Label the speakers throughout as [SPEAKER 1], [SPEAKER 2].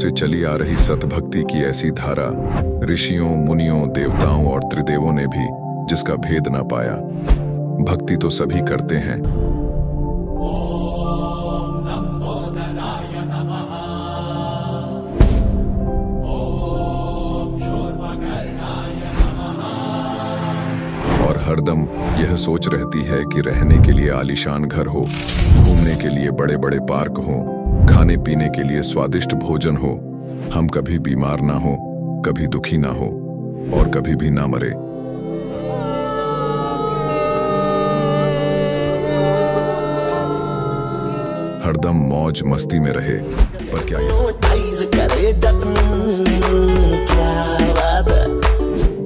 [SPEAKER 1] से चली आ रही सतभक्ति की ऐसी धारा ऋषियों मुनियों देवताओं और त्रिदेवों ने भी जिसका भेद ना पाया भक्ति तो सभी करते हैं और हरदम यह सोच रहती है कि रहने के लिए आलिशान घर हो घूमने के लिए बड़े बड़े पार्क हों खाने पीने के लिए स्वादिष्ट भोजन हो हम कभी बीमार ना हो कभी दुखी ना हो और कभी भी ना मरे हरदम मौज मस्ती में रहे पर क्या ये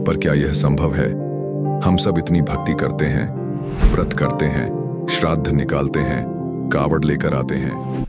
[SPEAKER 1] पर क्या यह संभव है हम सब इतनी भक्ति करते हैं व्रत करते हैं श्राद्ध निकालते हैं कावड़ लेकर आते हैं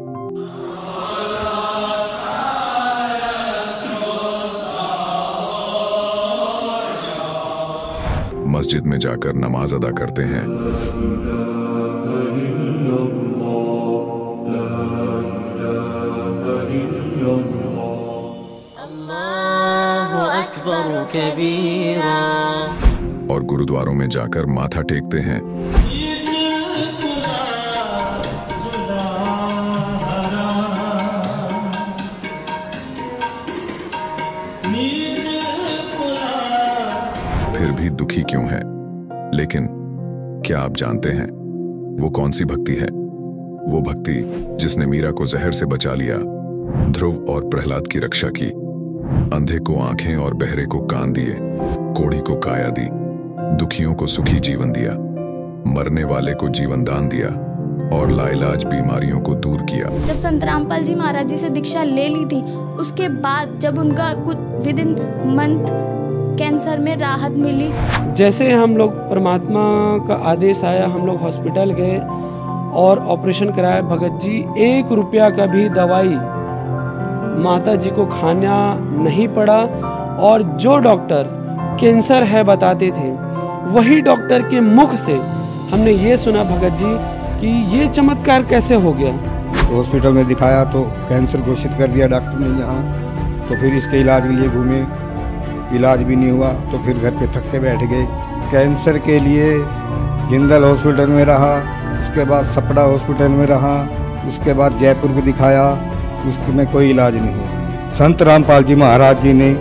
[SPEAKER 1] मस्जिद में जाकर नमाज अदा करते हैं और गुरुद्वारों में जाकर माथा टेकते हैं लेकिन क्या आप जानते हैं वो कौन सी भक्ति है वो भक्ति जिसने मीरा को जहर से बचा लिया ध्रुव और प्रहलाद की रक्षा की अंधे को आंखें और बहरे को कान दिए कोड़ी को काया दी दुखियों को सुखी जीवन दिया मरने वाले को जीवन दान दिया और लाइलाज बीमारियों को दूर
[SPEAKER 2] किया जब संत रामपाल जी महाराज जी से दीक्षा ले ली थी उसके बाद जब उनका कुछ विद इन मंथ कैंसर में राहत मिली
[SPEAKER 3] जैसे हम लोग परमात्मा का आदेश आया हम लोग हॉस्पिटल गए और ऑपरेशन कराया भगत जी एक रुपया का भी दवाई माता जी को खाना नहीं पड़ा और जो डॉक्टर कैंसर है बताते थे वही डॉक्टर के मुख से हमने ये सुना भगत जी कि ये चमत्कार कैसे हो गया हॉस्पिटल में दिखाया तो कैंसर घोषित कर दिया डॉक्टर ने यहाँ तो फिर इसके इलाज के लिए घूमे इलाज भी नहीं हुआ तो फिर घर पे थक के बैठ गए कैंसर के लिए जिंदल हॉस्पिटल में रहा उसके बाद सपड़ा हॉस्पिटल में रहा उसके बाद जयपुर को दिखाया उसमें कोई इलाज नहीं हुआ संत रामपाल जी महाराज जी ने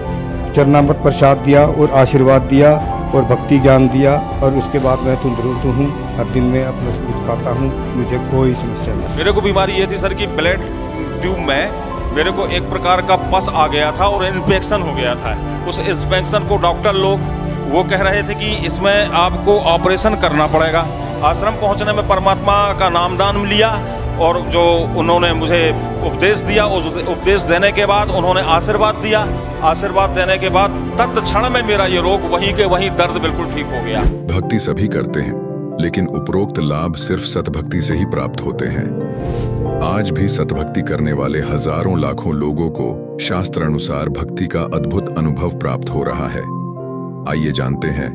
[SPEAKER 3] चरणामत प्रसाद दिया और आशीर्वाद दिया और भक्ति ज्ञान दिया और उसके बाद मैं तंदुरुस्त हूँ हर दिन में अपना सब कुछ खाता हूँ मुझे कोई समस्या नहीं
[SPEAKER 4] मेरे को बीमारी ये थी सर कि ब्लड ट्यूब में मेरे को एक प्रकार का पस आ गया था और इन्फेक्शन हो गया था उस इन्फेक्शन को डॉक्टर लोग वो कह रहे थे कि इसमें आपको ऑपरेशन करना पड़ेगा आश्रम पहुंचने में परमात्मा का नामदान लिया और जो उन्होंने मुझे उपदेश दिया उस उपदेश देने के बाद उन्होंने आशीर्वाद दिया आशीर्वाद देने के बाद तत् क्षण में मेरा ये रोग वहीं के वहीं दर्द
[SPEAKER 1] बिल्कुल ठीक हो गया भक्ति सभी करते हैं लेकिन उपरोक्त लाभ सिर्फ सतभक्ति से ही प्राप्त होते हैं आज भी सतभक्ति करने वाले हजारों लाखों लोगों को शास्त्र अनुसार भक्ति का अद्भुत अनुभव प्राप्त हो रहा है आइए जानते हैं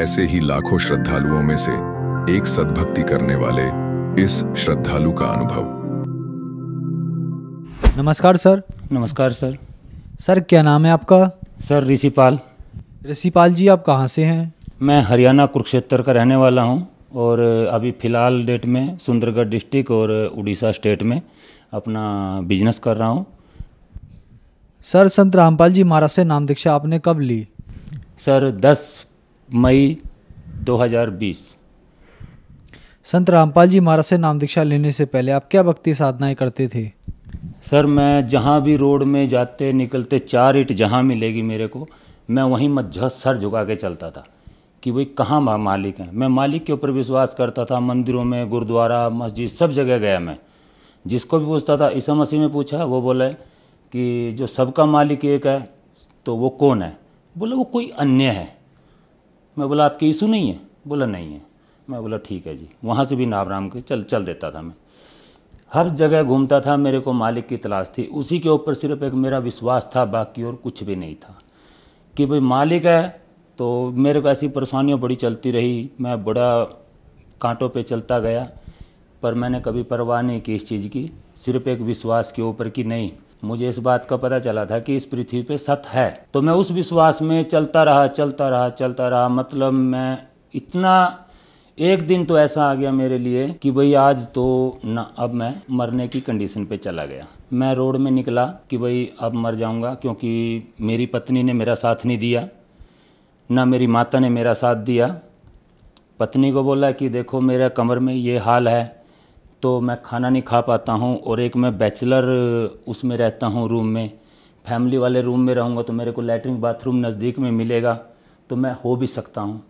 [SPEAKER 1] ऐसे ही लाखों श्रद्धालुओं में से एक सद्भक्ति करने वाले इस श्रद्धालु का अनुभव
[SPEAKER 3] नमस्कार सर नमस्कार सर सर क्या नाम है आपका
[SPEAKER 1] सर ऋषिपाल
[SPEAKER 3] ऋषिपाल जी आप कहाँ से हैं
[SPEAKER 4] मैं हरियाणा कुरुक्षेत्र का रहने वाला हूँ और अभी फ़िलहाल डेट में सुंदरगढ़ डिस्ट्रिक्ट और उड़ीसा स्टेट में अपना बिजनेस कर रहा हूँ सर संत रामपाल
[SPEAKER 3] जी महाराज से नाम दीक्षा आपने कब ली
[SPEAKER 4] सर 10 मई 2020
[SPEAKER 3] संत रामपाल जी महाराज से नाम दीक्षा लेने से पहले आप क्या भक्ति साधनाएं करते थे
[SPEAKER 4] सर मैं जहाँ भी रोड में जाते निकलते चार ईट जहाँ मिलेगी मेरे को मैं वहीं मत सर झुका के चलता था कि भाई कहाँ मालिक हैं मैं मालिक के ऊपर विश्वास करता था मंदिरों में गुरुद्वारा मस्जिद सब जगह गया मैं जिसको भी पूछता था ईसा मसीह में पूछा वो बोले कि जो सबका मालिक एक है तो वो कौन है बोला वो कोई अन्य है मैं बोला आपकी ईशू नहीं है बोला नहीं है मैं बोला ठीक है जी वहाँ से भी नाम राम के चल चल देता था मैं हर जगह घूमता था मेरे को मालिक की तलाश थी उसी के ऊपर सिर्फ एक मेरा विश्वास था बाकी और कुछ भी नहीं था कि भाई मालिक है तो मेरे को ऐसी परेशानियाँ बड़ी चलती रही मैं बड़ा कांटों पे चलता गया पर मैंने कभी परवाह नहीं की इस चीज़ की सिर्फ एक विश्वास के ऊपर कि नहीं मुझे इस बात का पता चला था कि इस पृथ्वी पे सत है तो मैं उस विश्वास में चलता रहा चलता रहा चलता रहा मतलब मैं इतना एक दिन तो ऐसा आ गया मेरे लिए कि भाई आज तो ना अब मैं मरने की कंडीशन पे चला गया मैं रोड में निकला कि भाई अब मर जाऊंगा क्योंकि मेरी पत्नी ने मेरा साथ नहीं दिया ना मेरी माता ने मेरा साथ दिया पत्नी को बोला कि देखो मेरा कमर में ये हाल है तो मैं खाना नहीं खा पाता हूँ और एक मैं बैचलर उसमें रहता हूँ रूम में फैमिली वाले रूम में रहूँगा तो मेरे को लेटरिन बाथरूम नज़दीक में मिलेगा तो मैं हो भी सकता हूँ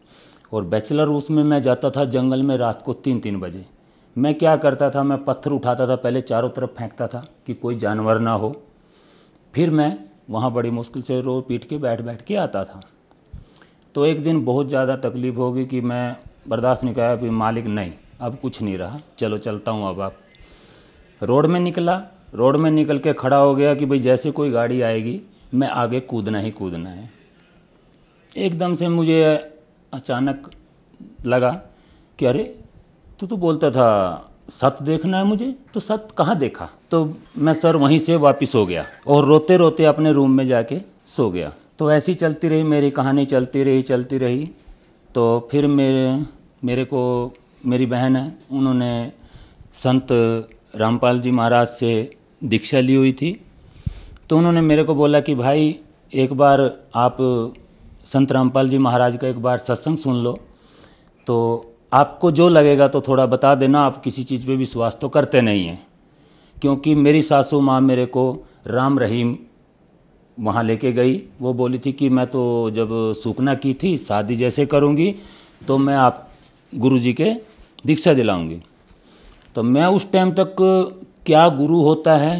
[SPEAKER 4] और बैचलर उसमें मैं जाता था जंगल में रात को तीन तीन बजे मैं क्या करता था मैं पत्थर उठाता था पहले चारों तरफ फेंकता था कि कोई जानवर ना हो फिर मैं वहाँ बड़ी मुश्किल से रो पीट के बैठ बैठ के आता था तो एक दिन बहुत ज़्यादा तकलीफ़ होगी कि मैं बर्दाश्त नहीं कराया अभी मालिक नहीं अब कुछ नहीं रहा चलो चलता हूँ अब आप रोड में निकला रोड में निकल के खड़ा हो गया कि भाई जैसे कोई गाड़ी आएगी मैं आगे कूदना ही कूदना है एकदम से मुझे अचानक लगा कि अरे तू तो बोलता था सत देखना है मुझे तो सत कहाँ देखा तो मैं सर वहीं से वापस हो गया और रोते रोते अपने रूम में जाके सो गया तो ऐसी चलती रही मेरी कहानी चलती रही चलती रही तो फिर मेरे मेरे को मेरी बहन है उन्होंने संत रामपाल जी महाराज से दीक्षा ली हुई थी तो उन्होंने मेरे को बोला कि भाई एक बार आप संत रामपाल जी महाराज का एक बार सत्संग सुन लो तो आपको जो लगेगा तो थोड़ा बता देना आप किसी चीज़ पे विश्वास तो करते नहीं हैं क्योंकि मेरी सासू माँ मेरे को राम रहीम वहाँ लेके गई वो बोली थी कि मैं तो जब सूखना की थी शादी जैसे करूँगी तो मैं आप गुरु जी के दीक्षा दिलाऊँगी तो मैं उस टाइम तक क्या गुरु होता है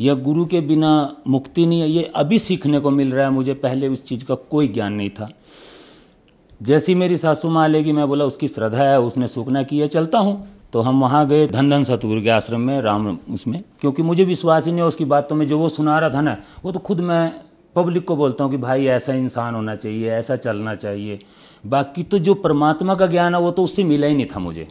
[SPEAKER 4] या गुरु के बिना मुक्ति नहीं है ये अभी सीखने को मिल रहा है मुझे पहले उस चीज़ का कोई ज्ञान नहीं था जैसी मेरी सासू माँ लेगी मैं बोला उसकी श्रद्धा है उसने सूखना की है चलता हूँ तो हम वहाँ गए धन धन सतगुरु के आश्रम में राम उसमें क्योंकि मुझे विश्वास ही नहीं उसकी बात तो मैं जो वो सुना रहा था ना वो तो खुद मैं पब्लिक को बोलता हूँ कि भाई ऐसा इंसान होना चाहिए ऐसा चलना चाहिए बाकी तो जो परमात्मा का ज्ञान है वो तो उससे मिला ही नहीं था मुझे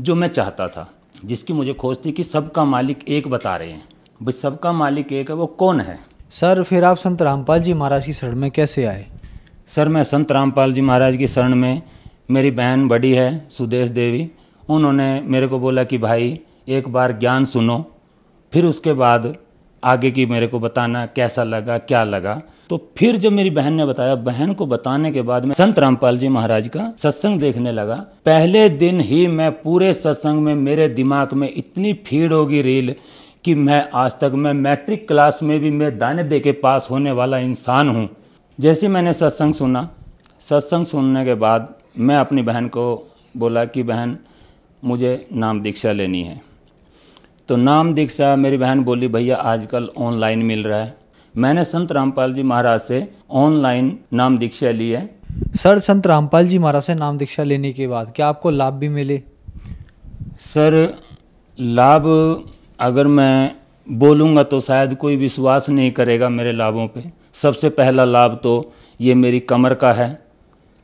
[SPEAKER 4] जो मैं चाहता था जिसकी मुझे खोज थी कि सबका मालिक एक बता रहे हैं भाई सबका मालिक एक है वो कौन है
[SPEAKER 3] सर फिर आप संत रामपाल जी महाराज की शरण में कैसे आए
[SPEAKER 4] सर मैं संत रामपाल जी महाराज की शरण में मेरी बहन बड़ी है सुदेश देवी उन्होंने मेरे को बोला कि भाई एक बार ज्ञान सुनो फिर उसके बाद आगे की मेरे को बताना कैसा लगा क्या लगा तो फिर जब मेरी बहन ने बताया बहन को बताने के बाद मैं संत रामपाल जी महाराज का सत्संग देखने लगा पहले दिन ही मैं पूरे सत्संग में मेरे दिमाग में इतनी भीड़ होगी रील कि मैं आज तक मैं मैट्रिक क्लास में भी मैं दाने दे के पास होने वाला इंसान हूँ जैसे मैंने सत्संग सुना सत्संग सुनने के बाद मैं अपनी बहन को बोला कि बहन मुझे नाम दीक्षा लेनी है तो नाम दीक्षा मेरी बहन बोली भैया आजकल ऑनलाइन मिल रहा है मैंने संत रामपाल जी महाराज से ऑनलाइन नाम दीक्षा ली है
[SPEAKER 3] सर संत रामपाल जी महाराज से नाम दीक्षा लेने के बाद
[SPEAKER 4] क्या आपको लाभ भी मिले सर लाभ अगर मैं बोलूँगा तो शायद कोई विश्वास नहीं करेगा मेरे लाभों पे सबसे पहला लाभ तो ये मेरी कमर का है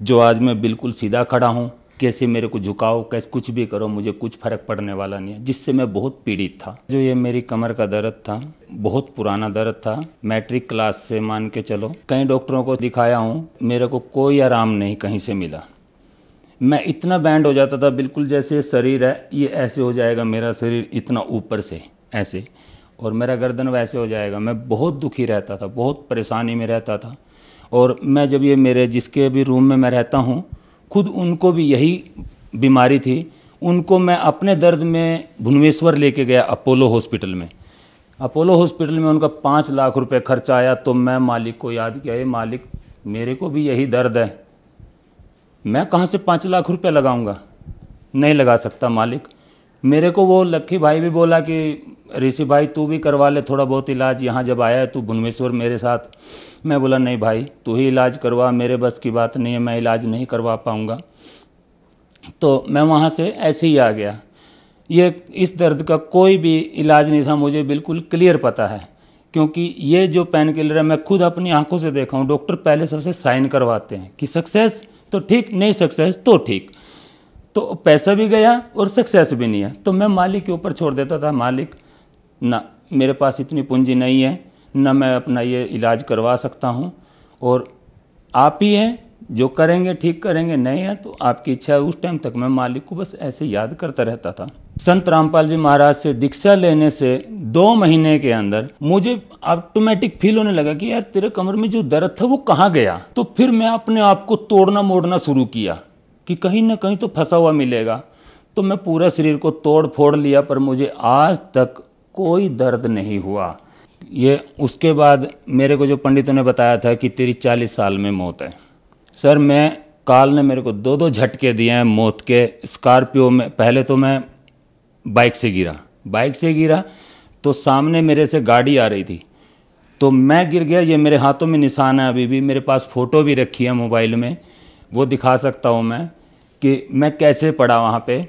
[SPEAKER 4] जो आज मैं बिल्कुल सीधा खड़ा हूँ कैसे मेरे को झुकाओ कैसे कुछ भी करो मुझे कुछ फर्क पड़ने वाला नहीं है जिससे मैं बहुत पीड़ित था जो ये मेरी कमर का दर्द था बहुत पुराना दर्द था मैट्रिक क्लास से मान के चलो कई डॉक्टरों को दिखाया हूँ मेरे को कोई आराम नहीं कहीं से मिला मैं इतना बैंड हो जाता था बिल्कुल जैसे शरीर है ये ऐसे हो जाएगा मेरा शरीर इतना ऊपर से ऐसे और मेरा गर्दन वैसे हो जाएगा मैं बहुत दुखी रहता था बहुत परेशानी में रहता था और मैं जब ये मेरे जिसके भी रूम में मैं रहता हूँ खुद उनको भी यही बीमारी थी उनको मैं अपने दर्द में भुवनेश्वर लेके गया अपोलो हॉस्पिटल में अपोलो हॉस्पिटल में उनका पाँच लाख रुपए खर्च आया तो मैं मालिक को याद किया ये मालिक मेरे को भी यही दर्द है मैं कहाँ से पाँच लाख रुपए लगाऊंगा नहीं लगा सकता मालिक मेरे को वो लक्की भाई भी बोला कि ऋषि भाई तू भी करवा ले थोड़ा बहुत इलाज यहाँ जब आया है तू भुवनेश्वर मेरे साथ मैं बोला नहीं भाई तू ही इलाज करवा मेरे बस की बात नहीं है मैं इलाज नहीं करवा पाऊँगा तो मैं वहाँ से ऐसे ही आ गया ये इस दर्द का कोई भी इलाज नहीं था मुझे बिल्कुल क्लियर पता है क्योंकि ये जो पेन किलर है मैं खुद अपनी आंखों से देखा हूँ डॉक्टर पहले सबसे साइन करवाते हैं कि सक्सेस तो ठीक नहीं सक्सेस तो ठीक तो पैसा भी गया और सक्सेस भी नहीं है तो मैं मालिक के ऊपर छोड़ देता था मालिक ना मेरे पास इतनी पूंजी नहीं है ना मैं अपना ये इलाज करवा सकता हूँ और आप ही हैं जो करेंगे ठीक करेंगे नहीं है तो आपकी इच्छा उस टाइम तक मैं मालिक को बस ऐसे याद करता रहता था संत रामपाल जी महाराज से दीक्षा लेने से दो महीने के अंदर मुझे ऑटोमेटिक फील होने लगा कि यार तेरे कमर में जो दर्द था वो कहाँ गया तो फिर मैं अपने आप को तोड़ना मोड़ना शुरू किया कि कहीं ना कहीं तो फंसा हुआ मिलेगा तो मैं पूरा शरीर को तोड़ फोड़ लिया पर मुझे आज तक कोई दर्द नहीं हुआ ये उसके बाद मेरे को जो पंडितों ने बताया था कि तेरी चालीस साल में मौत है सर मैं काल ने मेरे को दो दो झटके दिए हैं मौत के स्कॉर्पियो में पहले तो मैं बाइक से गिरा बाइक से गिरा तो सामने मेरे से गाड़ी आ रही थी तो मैं गिर गया ये मेरे हाथों में निशान है अभी भी मेरे पास फ़ोटो भी रखी है मोबाइल में वो दिखा सकता हूँ मैं कि मैं कैसे पढ़ा वहाँ पे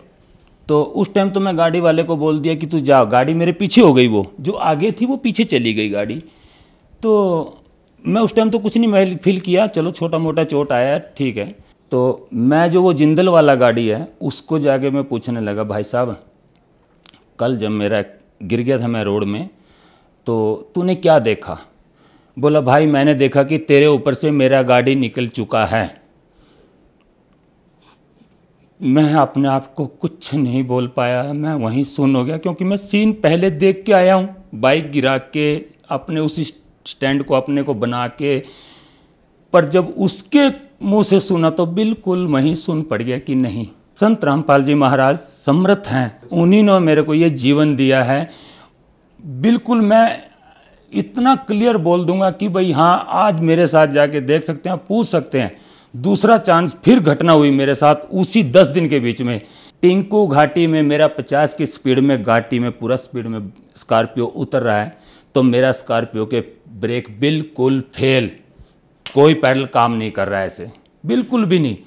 [SPEAKER 4] तो उस टाइम तो मैं गाड़ी वाले को बोल दिया कि तू जा गाड़ी मेरे पीछे हो गई वो जो आगे थी वो पीछे चली गई गाड़ी तो मैं उस टाइम तो कुछ नहीं महल फील किया चलो छोटा मोटा चोट आया ठीक है तो मैं जो वो जिंदल वाला गाड़ी है उसको जाके मैं पूछने लगा भाई साहब कल जब मेरा गिर गया था मैं रोड में तो तूने क्या देखा बोला भाई मैंने देखा कि तेरे ऊपर से मेरा गाड़ी निकल चुका है मैं अपने आप को कुछ नहीं बोल पाया मैं वहीं सुन हो गया क्योंकि मैं सीन पहले देख के आया हूँ बाइक गिरा के अपने उस स्टैंड को अपने को बना के पर जब उसके मुंह से सुना तो बिल्कुल वहीं सुन पड़ गया कि नहीं संत रामपाल जी महाराज समृत हैं उन्हीं ने मेरे को ये जीवन दिया है बिल्कुल मैं इतना क्लियर बोल दूंगा कि भाई हाँ आज मेरे साथ जाके देख सकते हैं पूछ सकते हैं दूसरा चांस फिर घटना हुई मेरे साथ उसी दस दिन के बीच में टिंकू घाटी में मेरा पचास की स्पीड में घाटी में पूरा स्पीड में स्कॉर्पियो उतर रहा है तो मेरा स्कॉर्पियो के ब्रेक बिल्कुल फेल कोई पैडल काम नहीं कर रहा है ऐसे बिल्कुल भी नहीं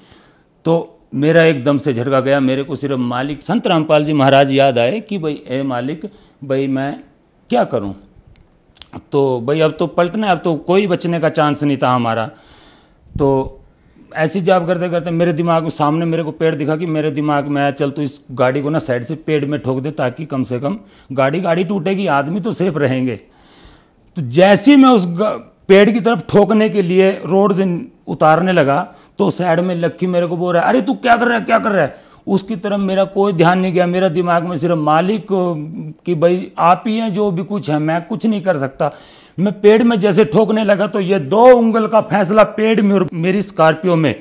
[SPEAKER 4] तो मेरा एकदम से झटका गया मेरे को सिर्फ मालिक संत रामपाल जी महाराज याद आए कि भाई ए मालिक भाई मैं क्या करूं तो भाई अब तो पलटना अब तो कोई बचने का चांस नहीं था हमारा तो ऐसी जॉब करते करते मेरे दिमाग में सामने मेरे को पेड़ दिखा कि मेरे दिमाग में आया चल तो इस गाड़ी को ना साइड से पेड़ में ठोक दे ताकि कम से कम गाड़ी गाड़ी टूटेगी आदमी तो सेफ रहेंगे तो जैसे मैं उस पेड़ की तरफ ठोकने के लिए रोड से उतारने लगा तो साइड में लक्की मेरे को बोल रहा है अरे तू क्या कर रहा है क्या कर रहा है उसकी तरफ मेरा कोई ध्यान नहीं गया मेरा दिमाग में सिर्फ मालिक कि भाई आप ही हैं जो भी कुछ है मैं कुछ नहीं कर सकता मैं पेड़ में जैसे ठोकने लगा तो ये दो उंगल का फैसला पेड़ में और मेरी स्कॉर्पियो में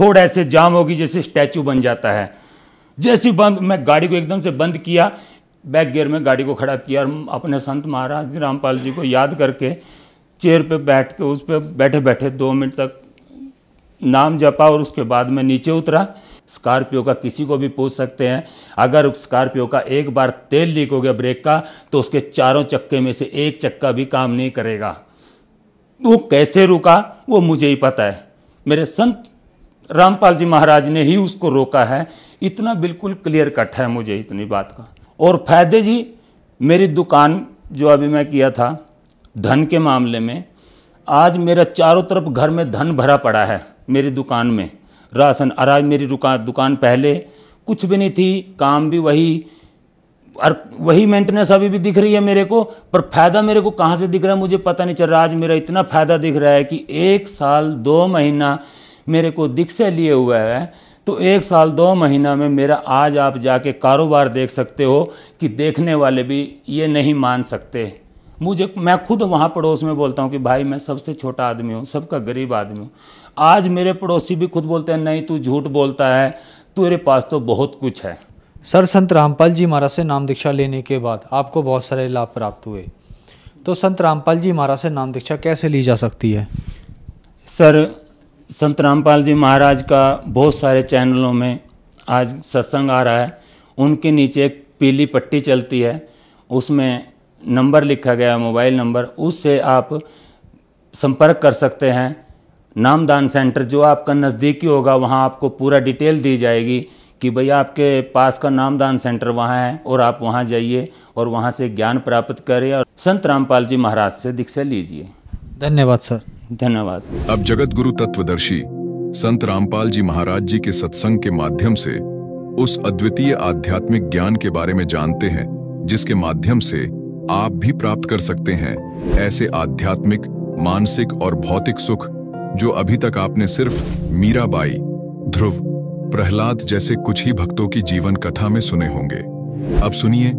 [SPEAKER 4] थोड़ा ऐसे जाम होगी जैसे स्टैचू बन जाता है जैसी बंद मैं गाड़ी को एकदम से बंद किया बैक गियर में गाड़ी को खड़ा किया और अपने संत महाराज रामपाल जी को याद करके चेयर पे बैठ के उस पर बैठे बैठे दो मिनट तक नाम जपा और उसके बाद मैं नीचे उतरा स्कॉर्पियो का किसी को भी पूछ सकते हैं अगर स्कॉर्पियो का एक बार तेल लीक हो गया ब्रेक का तो उसके चारों चक्के में से एक चक्का भी काम नहीं करेगा वो कैसे रुका वो मुझे ही पता है मेरे संत रामपाल जी महाराज ने ही उसको रोका है इतना बिल्कुल क्लियर कट है मुझे इतनी बात का और फायदे जी मेरी दुकान जो अभी मैं किया था धन के मामले में आज मेरा चारों तरफ घर में धन भरा पड़ा है मेरी दुकान में राशन अराज आज मेरी दुकान दुकान पहले कुछ भी नहीं थी काम भी वही और वही मेंटेनेंस अभी भी दिख रही है मेरे को पर फ़ायदा मेरे को कहाँ से दिख रहा है मुझे पता नहीं चल रहा आज मेरा इतना फ़ायदा दिख रहा है कि एक साल दो महीना मेरे को दिख से लिए हुआ है तो एक साल दो महीना में मेरा आज आप जाके कारोबार देख सकते हो कि देखने वाले भी ये नहीं मान सकते मुझे मैं खुद वहाँ पड़ोस में बोलता हूँ कि भाई मैं सबसे छोटा आदमी हूँ सबका गरीब आदमी हूँ आज मेरे पड़ोसी भी खुद बोलते हैं नहीं तू झूठ बोलता है तेरे पास तो बहुत कुछ है
[SPEAKER 3] सर संत रामपाल जी महाराज से नाम दीक्षा लेने के बाद आपको बहुत सारे लाभ प्राप्त हुए तो संत रामपाल जी महाराज से नाम दीक्षा कैसे ली जा सकती है
[SPEAKER 4] सर संत रामपाल जी महाराज का बहुत सारे चैनलों में आज सत्संग आ रहा है उनके नीचे एक पीली पट्टी चलती है उसमें नंबर लिखा गया मोबाइल नंबर उससे आप संपर्क कर सकते हैं नामदान सेंटर जो आपका नज़दीकी होगा वहाँ आपको पूरा डिटेल दी जाएगी कि भैया आपके पास का नामदान सेंटर वहाँ है और आप वहाँ जाइए और वहाँ से ज्ञान प्राप्त करें और संत रामपाल जी महाराज से दीक्षा लीजिए
[SPEAKER 3] धन्यवाद सर धन्यवाद
[SPEAKER 1] अब जगत गुरु तत्वदर्शी संत रामपाल जी महाराज जी के सत्संग के माध्यम से उस अद्वितीय आध्यात्मिक ज्ञान के बारे में जानते हैं जिसके माध्यम से आप भी प्राप्त कर सकते हैं ऐसे आध्यात्मिक मानसिक और भौतिक सुख जो अभी तक आपने सिर्फ मीराबाई ध्रुव प्रहलाद जैसे कुछ ही भक्तों की जीवन कथा में सुने होंगे अब सुनिए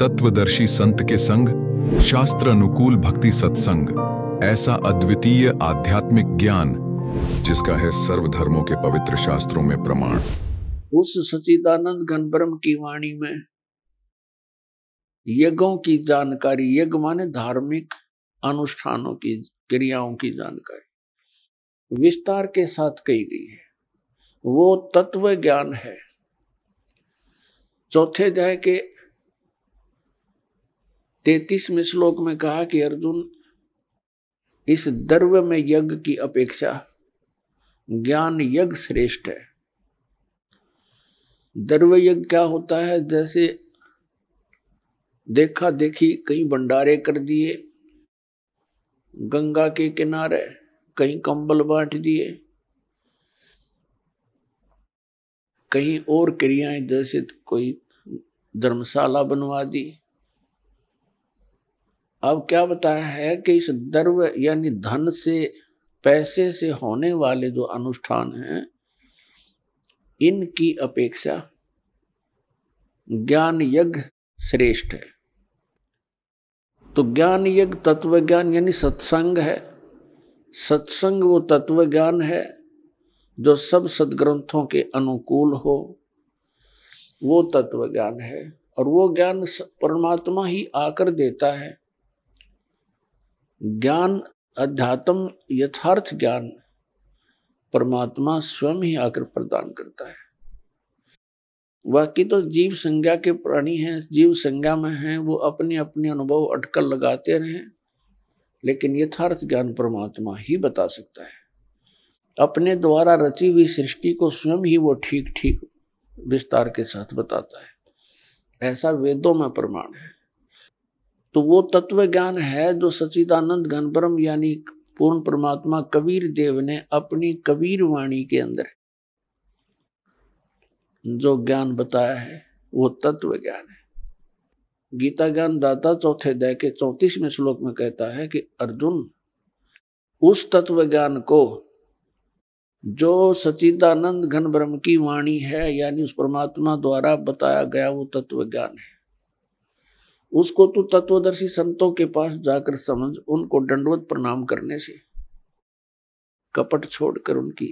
[SPEAKER 1] तत्वदर्शी संत के संग शास्त्र अनुकूल भक्ति सत्संग ऐसा अद्वितीय आध्यात्मिक ज्ञान जिसका है सर्वधर्मो के पवित्र शास्त्रों में प्रमाण
[SPEAKER 5] उस सचिदानंद घनबरम की वाणी में यज्ञों की जानकारी यज्ञ माने धार्मिक अनुष्ठानों की क्रियाओं की जानकारी विस्तार के साथ कही गई है वो तत्व ज्ञान है चौथे अध्याय के तैतीसवें श्लोक में कहा कि अर्जुन इस दर्व में यज्ञ की अपेक्षा ज्ञान यज्ञ श्रेष्ठ है दर्व यज्ञ क्या होता है जैसे देखा देखी कहीं भंडारे कर दिए गंगा के किनारे कहीं कंबल बांट दिए कहीं और क्रियाएं जैसे कोई धर्मशाला बनवा दी अब क्या बताया है कि इस दर्व यानी धन से पैसे से होने वाले जो अनुष्ठान हैं इनकी अपेक्षा ज्ञान यज्ञ श्रेष्ठ है तो ज्ञान यज्ञ तत्व ज्ञान यानी सत्संग है सत्संग वो तत्व ज्ञान है जो सब सदग्रंथों के अनुकूल हो वो तत्व ज्ञान है और वो ज्ञान परमात्मा ही आकर देता है ज्ञान अध्यात्म यथार्थ ज्ञान परमात्मा स्वयं ही आकर प्रदान करता है बाकी तो जीव संज्ञा के प्राणी हैं जीव संज्ञा में हैं वो अपने अपने अनुभव अटकल लगाते रहे लेकिन यथार्थ ज्ञान परमात्मा ही बता सकता है अपने द्वारा रची हुई सृष्टि को स्वयं ही वो ठीक ठीक विस्तार के साथ बताता है ऐसा वेदों में प्रमाण है तो वो तत्व ज्ञान है जो सचिदानंद घनपरम यानी पूर्ण परमात्मा कबीर देव ने अपनी कबीर वाणी के अंदर जो ज्ञान बताया है वो तत्व ज्ञान है गीता ज्ञान दाता चौथे अध्याय के चौतीसवें श्लोक में कहता है कि अर्जुन उस तत्व ज्ञान को जो सचिदानंद घन ब्रह्म की वाणी है यानी उस परमात्मा द्वारा बताया गया वो तत्व ज्ञान है उसको तू तत्वदर्शी संतों के पास जाकर समझ उनको दंडवत प्रणाम करने से कपट छोड़कर उनकी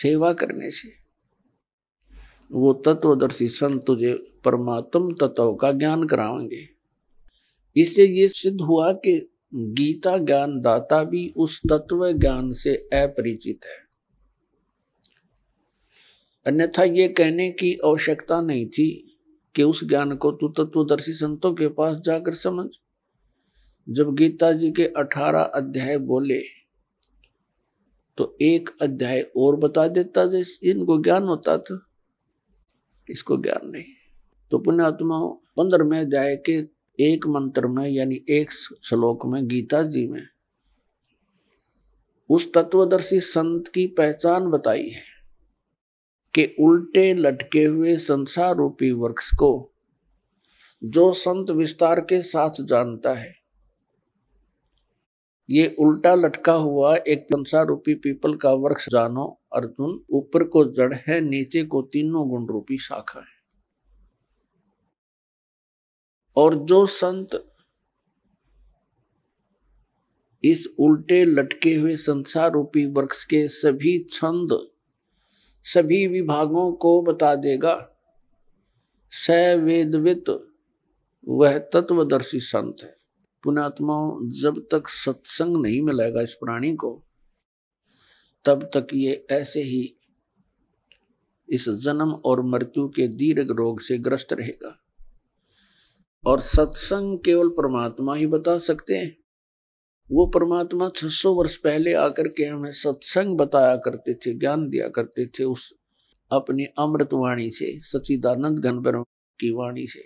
[SPEAKER 5] सेवा करने से वो तत्वदर्शी संत तुझे परमात्म तत्व का ज्ञान कराएंगे इससे ये सिद्ध हुआ कि गीता ज्ञान दाता भी उस तत्व ज्ञान से अपरिचित है अन्यथा ये कहने की आवश्यकता नहीं थी कि उस ज्ञान को तू तत्वदर्शी संतों के पास जाकर समझ जब गीता जी के अठारह अध्याय बोले तो एक अध्याय और बता देता जिस इनको ज्ञान होता था इसको ज्ञान नहीं तो पुण्यात्मा पंद्रहवें अध्याय के एक मंत्र में यानी एक श्लोक में गीता जी में उस तत्वदर्शी संत की पहचान बताई है कि उल्टे लटके हुए संसार रूपी वृक्ष को जो संत विस्तार के साथ जानता है ये उल्टा लटका हुआ एक संसार रूपी पीपल का वृक्ष जानो अर्जुन ऊपर को जड़ है नीचे को तीनों गुण रूपी शाखा है और जो संत इस उल्टे लटके हुए संसार रूपी वृक्ष के सभी छंद सभी विभागों को बता देगा सवेदवित वह तत्वदर्शी संत है पुणात्मा जब तक सत्संग नहीं मिलेगा इस प्राणी को तब तक ये ऐसे ही इस जन्म और मृत्यु के दीर्घ रोग से ग्रस्त रहेगा और सत्संग केवल परमात्मा ही बता सकते हैं वो परमात्मा 600 वर्ष पहले आकर के हमें सत्संग बताया करते थे ज्ञान दिया करते थे उस अपनी अमृतवाणी से सचिदानंद घनबर की वाणी से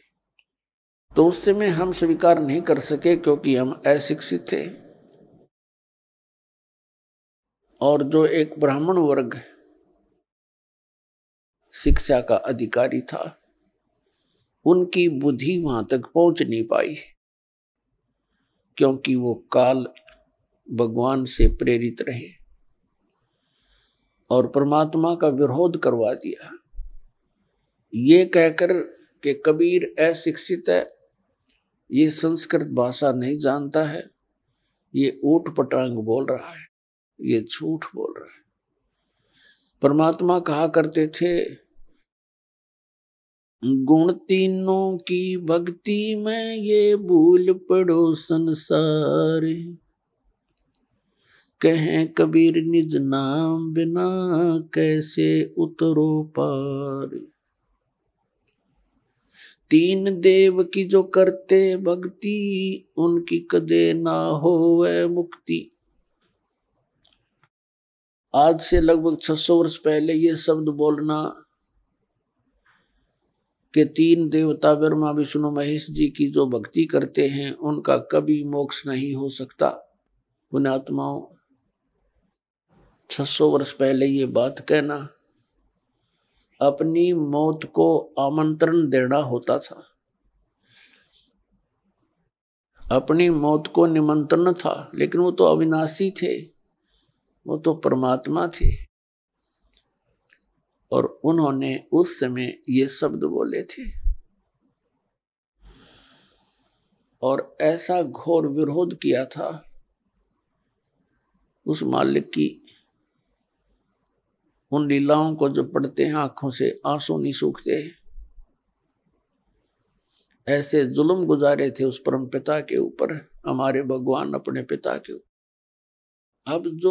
[SPEAKER 5] तो उस समय हम स्वीकार नहीं कर सके क्योंकि हम अशिक्षित थे और जो एक ब्राह्मण वर्ग शिक्षा का अधिकारी था उनकी बुद्धि वहां तक पहुंच नहीं पाई क्योंकि वो काल भगवान से प्रेरित रहे और परमात्मा का विरोध करवा दिया ये कहकर के कबीर अशिक्षित है ये संस्कृत भाषा नहीं जानता है ये ऊट पटांग बोल रहा है ये झूठ बोल रहे हैं परमात्मा कहा करते थे गुण तीनों की भक्ति में ये भूल पड़ो संसार कहें कबीर निज नाम बिना कैसे उतरो पार तीन देव की जो करते भक्ति उनकी कदे ना हो वह मुक्ति आज से लगभग 600 वर्ष पहले ये शब्द बोलना के तीन देवता ब्रह्मा विष्णु महेश जी की जो भक्ति करते हैं उनका कभी मोक्ष नहीं हो सकता पुण्यात्माओं 600 वर्ष पहले ये बात कहना अपनी मौत को आमंत्रण देना होता था अपनी मौत को निमंत्रण था लेकिन वो तो अविनाशी थे वो तो परमात्मा थे और उन्होंने उस समय ये शब्द बोले थे और ऐसा घोर विरोध किया था उस मालिक की उन लीलाओं को जो पढ़ते हैं आंखों से आंसू नहीं सूखते ऐसे जुल्म गुजारे थे उस परम पिता के ऊपर हमारे भगवान अपने पिता के ऊपर अब जो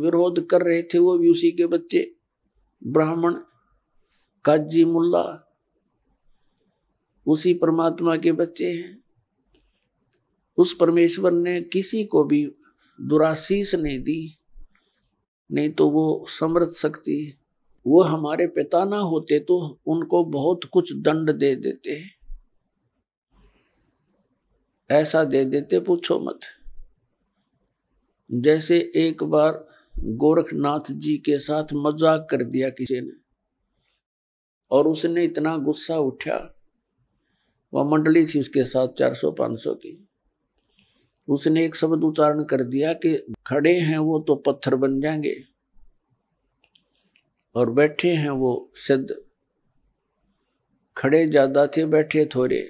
[SPEAKER 5] विरोध कर रहे थे वो भी उसी के बच्चे ब्राह्मण काजी मुल्ला उसी परमात्मा के बच्चे हैं उस परमेश्वर ने किसी को भी दुराशीस नहीं दी नहीं तो वो समर्थ सकती वो हमारे पिता ना होते तो उनको बहुत कुछ दंड दे देते ऐसा दे देते पूछो मत जैसे एक बार गोरखनाथ जी के साथ मजाक कर दिया किसी ने और उसने इतना गुस्सा उठा वह मंडली थी उसके साथ 400-500 की उसने एक शब्द उच्चारण कर दिया कि खड़े हैं वो तो पत्थर बन जाएंगे और बैठे हैं वो सिद्ध खड़े ज्यादा थे बैठे थोड़े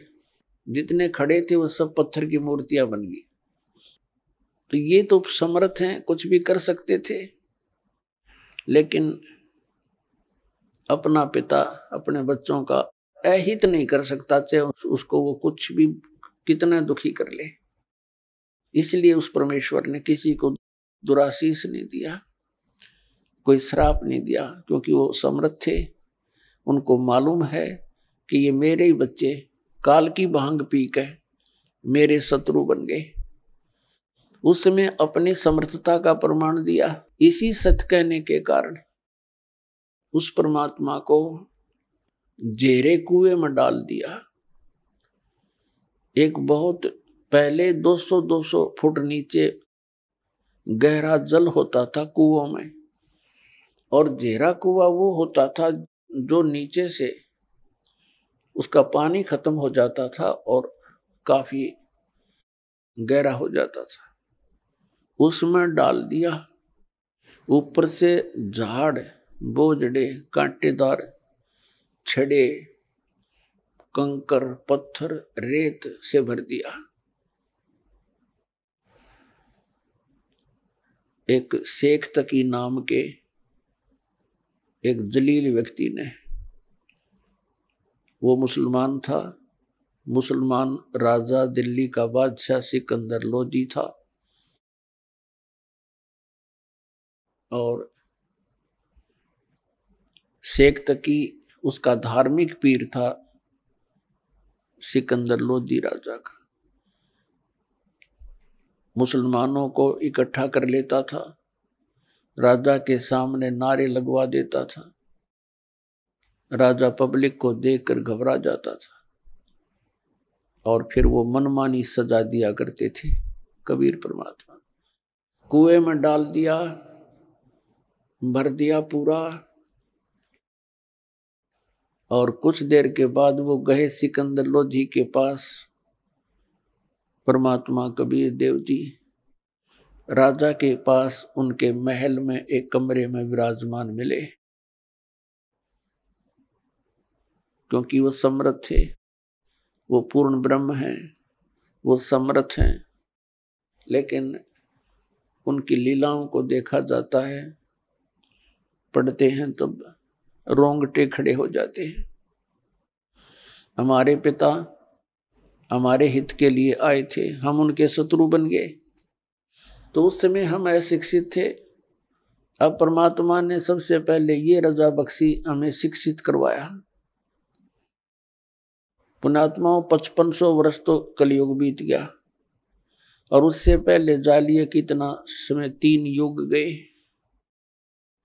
[SPEAKER 5] जितने खड़े थे वो सब पत्थर की मूर्तियां बन गई तो ये तो समर्थ हैं कुछ भी कर सकते थे लेकिन अपना पिता अपने बच्चों का अहित नहीं कर सकता चाहे उसको वो कुछ भी कितना दुखी कर ले इसलिए उस परमेश्वर ने किसी को दुराशीष नहीं दिया कोई श्राप नहीं दिया क्योंकि वो समृद्ध थे उनको मालूम है कि ये मेरे ही बच्चे काल की भांग पी के मेरे शत्रु बन गए उसमें अपनी समर्थता का प्रमाण दिया इसी सत्य कहने के कारण उस परमात्मा को जेरे कुएं में डाल दिया एक बहुत पहले 200-200 फुट नीचे गहरा जल होता था कुओं में और जेरा कुआ वो होता था जो नीचे से उसका पानी खत्म हो जाता था और काफी गहरा हो जाता था उसमें डाल दिया ऊपर से झाड़ बोझड़े कांटेदार छड़े कंकर पत्थर रेत से भर दिया एक शेख तकी नाम के एक जलील व्यक्ति ने वो मुसलमान था मुसलमान राजा दिल्ली का बादशाह सिकंदर लोदी था और शेख तकी उसका धार्मिक पीर था सिकंदर लोधी राजा का मुसलमानों को इकट्ठा कर लेता था राजा के सामने नारे लगवा देता था राजा पब्लिक को देखकर घबरा जाता था और फिर वो मनमानी सजा दिया करते थे कबीर परमात्मा कुएं में डाल दिया भर दिया पूरा और कुछ देर के बाद वो गए सिकंदर लोधी के पास परमात्मा कबीर देव जी राजा के पास उनके महल में एक कमरे में विराजमान मिले क्योंकि वो समर्थ थे वो पूर्ण ब्रह्म हैं वो समर्थ हैं लेकिन उनकी लीलाओं को देखा जाता है पढ़ते हैं तब तो रोंगटे खड़े हो जाते हैं हमारे पिता हमारे हित के लिए आए थे हम उनके शत्रु बन गए तो उस समय हम अशिक्षित थे अब परमात्मा ने सबसे पहले ये रजा बख्शी हमें शिक्षित करवाया पुणात्माओं पचपन सौ वर्ष तो कलयुग बीत गया और उससे पहले जालिए कितना समय तीन युग गए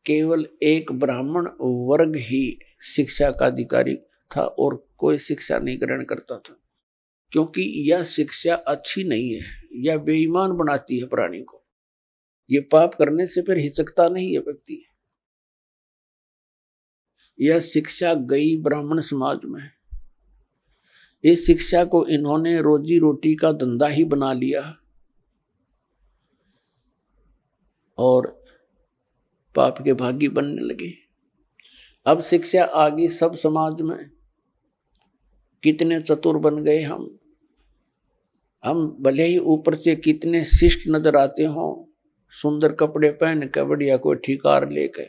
[SPEAKER 5] केवल एक ब्राह्मण वर्ग ही शिक्षा का अधिकारी था और कोई शिक्षा नहीं ग्रहण करता था क्योंकि यह शिक्षा अच्छी नहीं है यह बेईमान बनाती है प्राणी को यह पाप करने से फिर हिचकता नहीं है व्यक्ति यह शिक्षा गई ब्राह्मण समाज में इस शिक्षा को इन्होंने रोजी रोटी का धंधा ही बना लिया और पाप के भागी बनने लगे अब शिक्षा आ गई सब समाज में कितने चतुर बन गए हम हम भले ही ऊपर से कितने शिष्ट नजर आते हों सुंदर कपड़े पहन के बढ़िया कोई ठिकार लेके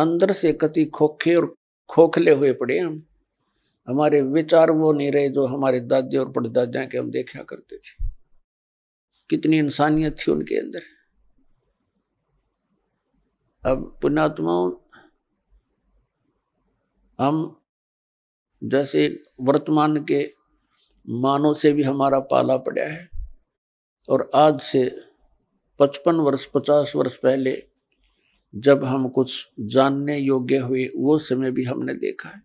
[SPEAKER 5] अंदर से कति खोखे और खोखले हुए पड़े हम हमारे विचार वो नहीं रहे जो हमारे दादे और पड़दादा के हम देखा करते थे कितनी इंसानियत थी उनके अंदर अब पुण्यात्माओं हम जैसे वर्तमान के मानों से भी हमारा पाला पड़ा है और आज से पचपन वर्ष पचास वर्ष पहले जब हम कुछ जानने योग्य हुए वो समय भी हमने देखा है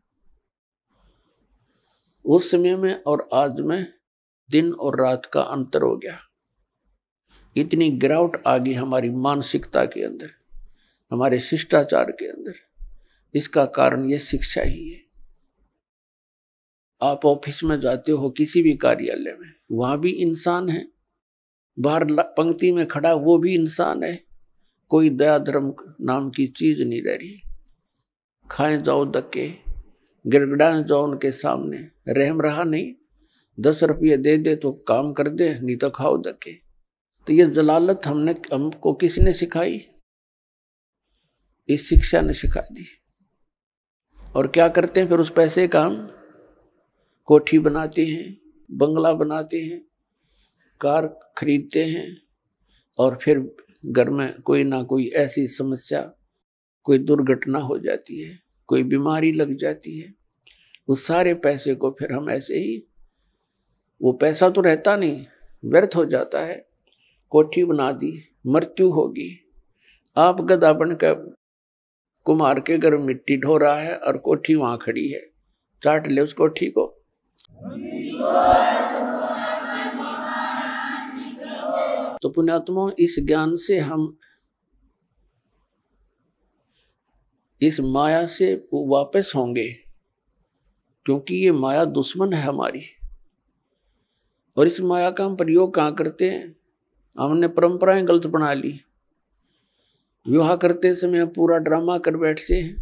[SPEAKER 5] उस समय में और आज में दिन और रात का अंतर हो गया इतनी गिरावट आ गई हमारी मानसिकता के अंदर हमारे शिष्टाचार के अंदर इसका कारण ये शिक्षा ही है आप ऑफिस में जाते हो किसी भी कार्यालय में वहां भी इंसान है बाहर पंक्ति में खड़ा वो भी इंसान है कोई दया धर्म नाम की चीज नहीं रह रही खाए जाओ धक्के गिड़गड़ाए जाओ उनके सामने रहम रहा नहीं दस रुपये दे दे तो काम कर दे नहीं तो खाओ धक्के तो ये जलालत हमने हमको किसी ने सिखाई इस शिक्षा ने सिखा दी और क्या करते हैं फिर उस पैसे का हम कोठी बनाते हैं बंगला बनाते हैं कार खरीदते हैं और फिर घर में कोई ना कोई ऐसी समस्या कोई दुर्घटना हो जाती है कोई बीमारी लग जाती है उस सारे पैसे को फिर हम ऐसे ही वो पैसा तो रहता नहीं व्यर्थ हो जाता है कोठी बना दी मृत्यु होगी आप गदापन का कुमार के घर मिट्टी ढो रहा है और कोठी वहां खड़ी है चाट ले उस कोठी को तो पुण्यात्मा इस ज्ञान से हम इस माया से वापस होंगे क्योंकि ये माया दुश्मन है हमारी और इस माया का हम प्रयोग कहाँ करते हैं हमने परंपराएं गलत बना ली विवाह करते समय हम पूरा ड्रामा कर बैठते हैं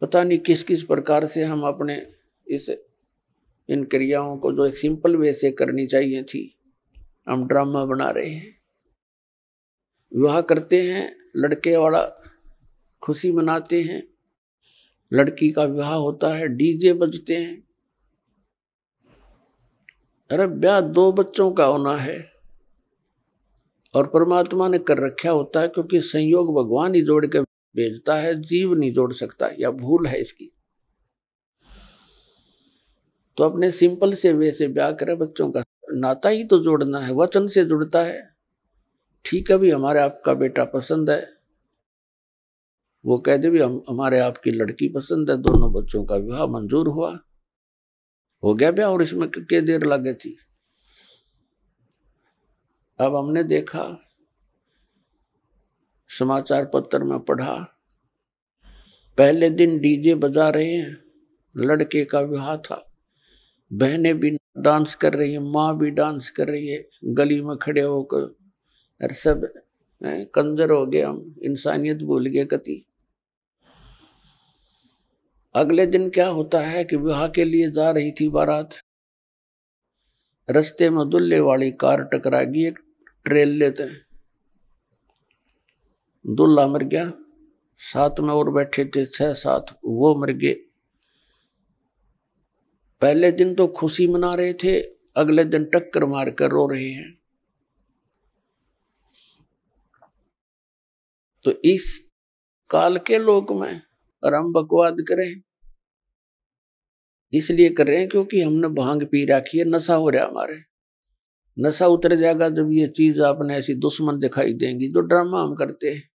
[SPEAKER 5] पता नहीं किस किस प्रकार से हम अपने इस इन क्रियाओं को जो एक सिंपल वे से करनी चाहिए थी हम ड्रामा बना रहे हैं विवाह करते हैं लड़के वाला खुशी मनाते हैं लड़की का विवाह होता है डीजे बजते हैं अरे ब्याह दो बच्चों का होना है और परमात्मा ने कर रखा होता है क्योंकि संयोग भगवान ही जोड़ के भेजता है जीव नहीं जोड़ सकता या भूल है इसकी तो अपने सिंपल से वे से ब्याह करें बच्चों का नाता ही तो जोड़ना है वचन से जुड़ता है ठीक है भी हमारे आपका बेटा पसंद है वो कह दे भी हम हमारे आपकी लड़की पसंद है दोनों बच्चों का विवाह मंजूर हुआ हो गया ब्याह और इसमें क्या देर लगे थी अब हमने देखा समाचार पत्र में पढ़ा पहले दिन डीजे बजा रहे हैं लड़के का विवाह था बहनें भी डांस कर रही है माँ भी डांस कर रही है गली में खड़े होकर अरे सब कंजर हो गए हम इंसानियत भूल गए कति अगले दिन क्या होता है कि विवाह के लिए जा रही थी बारात रस्ते में दुल्ले वाली कार टकरा गई एक ट्रेल लेते हैं दूल्हा मर गया साथ में और बैठे थे छह सात वो मर गए पहले दिन तो खुशी मना रहे थे अगले दिन टक्कर मार कर रो रहे हैं तो इस काल के लोक में और हम बकवाद करें इसलिए कर रहे हैं क्योंकि हमने भांग पी रखी है नशा हो रहा हमारे नशा उतर जाएगा जब ये चीज आपने ऐसी दुश्मन दिखाई देंगी जो ड्रामा हम करते हैं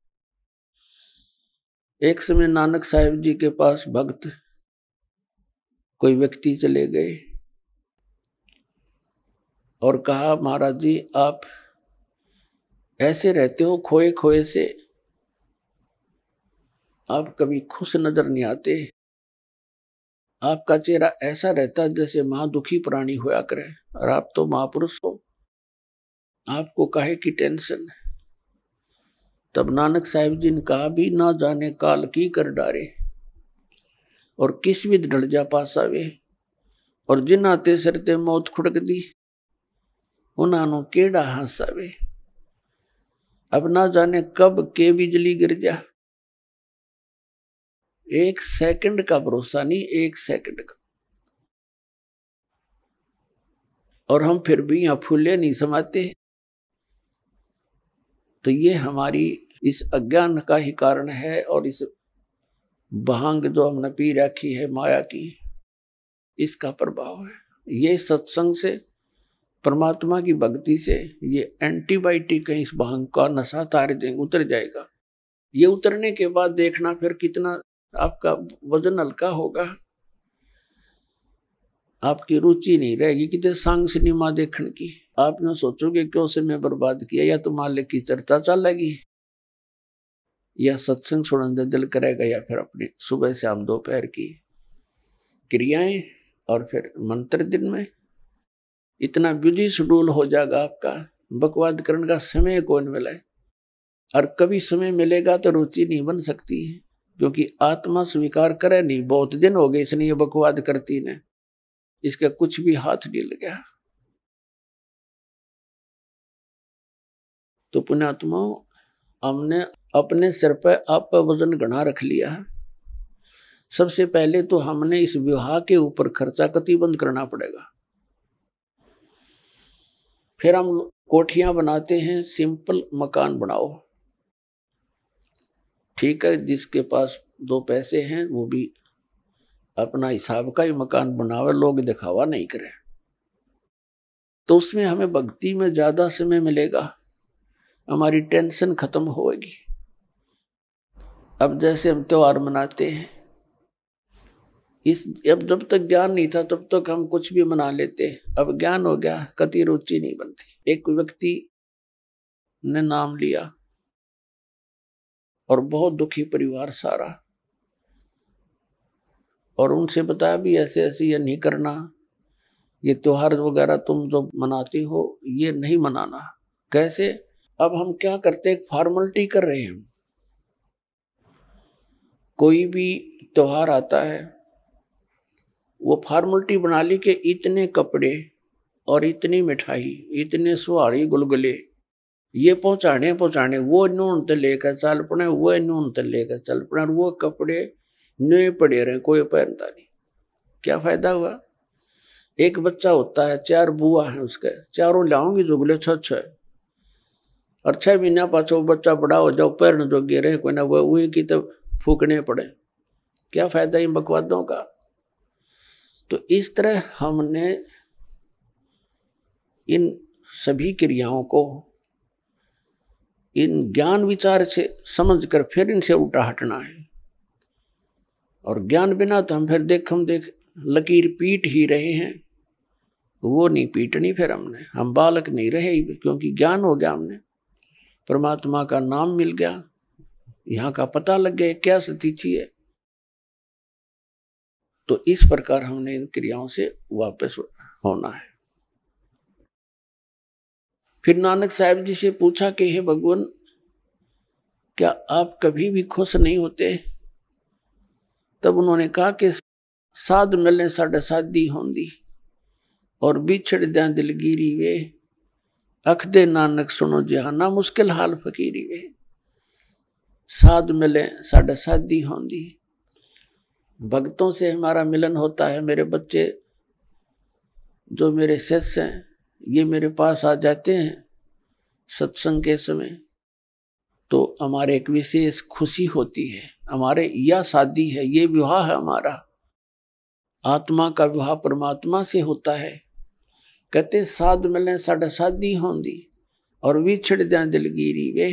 [SPEAKER 5] एक समय नानक साहेब जी के पास भक्त कोई व्यक्ति चले गए और कहा महाराज जी आप ऐसे रहते हो खोए खोए से आप कभी खुश नजर नहीं आते आपका चेहरा ऐसा रहता जैसे महादुखी प्राणी हुआ करे और आप तो महापुरुष आपको काहे की टेंशन है तब नानक साहेब जी ने कहा भी ना जाने काल की कर डारे और किस भी जा पास आवे और ते सर ते मौत खुड़क दी उन्होंने केड़ा हास आवे अब ना जाने कब के बिजली गिर जा एक सेकंड का भरोसा नहीं एक सेकंड का और हम फिर भी यहां फूले नहीं समाते तो ये हमारी इस अज्ञान का ही कारण है और इस भांग जो हमने पी रखी है माया की इसका प्रभाव है ये सत्संग से परमात्मा की भक्ति से ये एंटीबायोटिक है इस भांग का नशा तार देंगे उतर जाएगा ये उतरने के बाद देखना फिर कितना आपका वजन हल्का होगा आपकी रुचि नहीं रहेगी कि सांग सिनेमा देखने की आप ना सोचोगे क्यों से मैं बर्बाद किया या तो मालिक की चर्चा चलेगी या सत्संग सुन दे दिल करेगा या फिर अपनी सुबह से शाम दोपहर की क्रियाएं और फिर मंत्र दिन में इतना बिजी शेड्यूल हो जाएगा आपका बकवाद करने का समय कौन मिला और कभी समय मिलेगा तो रुचि नहीं बन सकती है क्योंकि आत्मा स्वीकार करे नहीं बहुत दिन हो गए इसने ये बकवाद करती ने इसका कुछ भी हाथ नहीं लगा तो पुण्यात्माओं हमने अपने सिर पर आप वजन गणा रख लिया है सबसे पहले तो हमने इस विवाह के ऊपर खर्चा कतिबंध करना पड़ेगा फिर हम कोठियां बनाते हैं सिंपल मकान बनाओ ठीक है जिसके पास दो पैसे हैं वो भी अपना हिसाब का ही मकान बनावे लोग दिखावा नहीं करे तो उसमें हमें भक्ति में ज़्यादा समय मिलेगा हमारी टेंशन खत्म होगी अब जैसे हम त्योहार मनाते हैं इस अब जब तक ज्ञान नहीं था तब तक हम कुछ भी मना लेते अब ज्ञान हो गया कति रुचि नहीं बनती एक व्यक्ति ने नाम लिया और बहुत दुखी परिवार सारा और उनसे बताया भी ऐसे ऐसे ये नहीं करना ये त्यौहार वगैरह तुम जो मनाते हो ये नहीं मनाना कैसे अब हम क्या करते हैं फॉर्मलिटी कर रहे हैं कोई भी त्यौहार आता है वो फॉर्मलिटी बना ली कि इतने कपड़े और इतनी मिठाई इतने सुहाड़ी गुलगुले ये पहुंचाने पहुँचाने वो नून तो लेकर चल पड़े वो नून तो लेकर चल पड़े और वो कपड़े नए पड़े रहे कोई पहनता नहीं क्या फायदा हुआ एक बच्चा होता है चार बुआ है उसके चारों लाऊंगी जुगले छ छ और छह महीना पाछो बच्चा बड़ा हो जाओ पैर जो गिरे कोई ना वो वही की तो फूकने पड़े क्या फायदा इन बकवादों का तो इस तरह हमने इन सभी क्रियाओं को इन ज्ञान विचार से समझकर फिर इनसे उल्टा हटना है और ज्ञान बिना तो हम फिर देख हम देख लकीर पीट ही रहे हैं वो नहीं पीटनी फिर हमने हम बालक नहीं रहे क्योंकि ज्ञान हो गया हमने परमात्मा का नाम मिल गया यहाँ का पता लग गया क्या स्थिति है तो इस प्रकार हमने इन क्रियाओं से वापस होना है फिर नानक साहब जी से पूछा कि हे भगवान क्या आप कभी भी खुश नहीं होते तब उन्होंने कहा कि साध मिलने साढ़े साधी होंगी और बिछड़ दें दिलगिरी वे अखदे नानक सुनो जहाना मुश्किल हाल फकीरी वे साध मिले साढ़े साधी होंगी भक्तों से हमारा मिलन होता है मेरे बच्चे जो मेरे शिष्य हैं ये मेरे पास आ जाते हैं सत्संग के समय तो हमारे एक विशेष खुशी होती है हमारे यह शादी है ये विवाह है हमारा आत्मा का विवाह परमात्मा से होता है कहते साध मिले साढ़ा शादी होंगी और विछड़ जाए दिलगिरी वे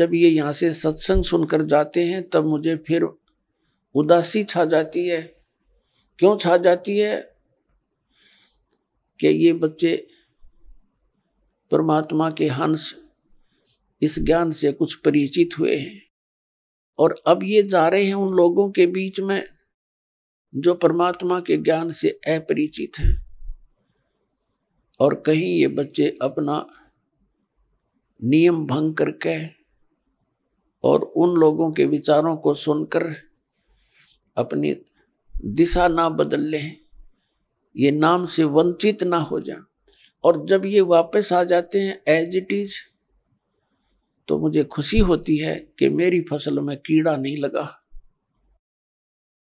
[SPEAKER 5] जब ये यहाँ से सत्संग सुनकर जाते हैं तब मुझे फिर उदासी छा जाती है क्यों छा जाती है कि ये बच्चे परमात्मा के हंस इस ज्ञान से कुछ परिचित हुए हैं और अब ये जा रहे हैं उन लोगों के बीच में जो परमात्मा के ज्ञान से अपरिचित हैं और कहीं ये बच्चे अपना नियम भंग करके और उन लोगों के विचारों को सुनकर अपनी दिशा ना बदल लें ये नाम से वंचित ना हो जाए और जब ये वापस आ जाते हैं एज इट इज़ तो मुझे खुशी होती है कि मेरी फसल में कीड़ा नहीं लगा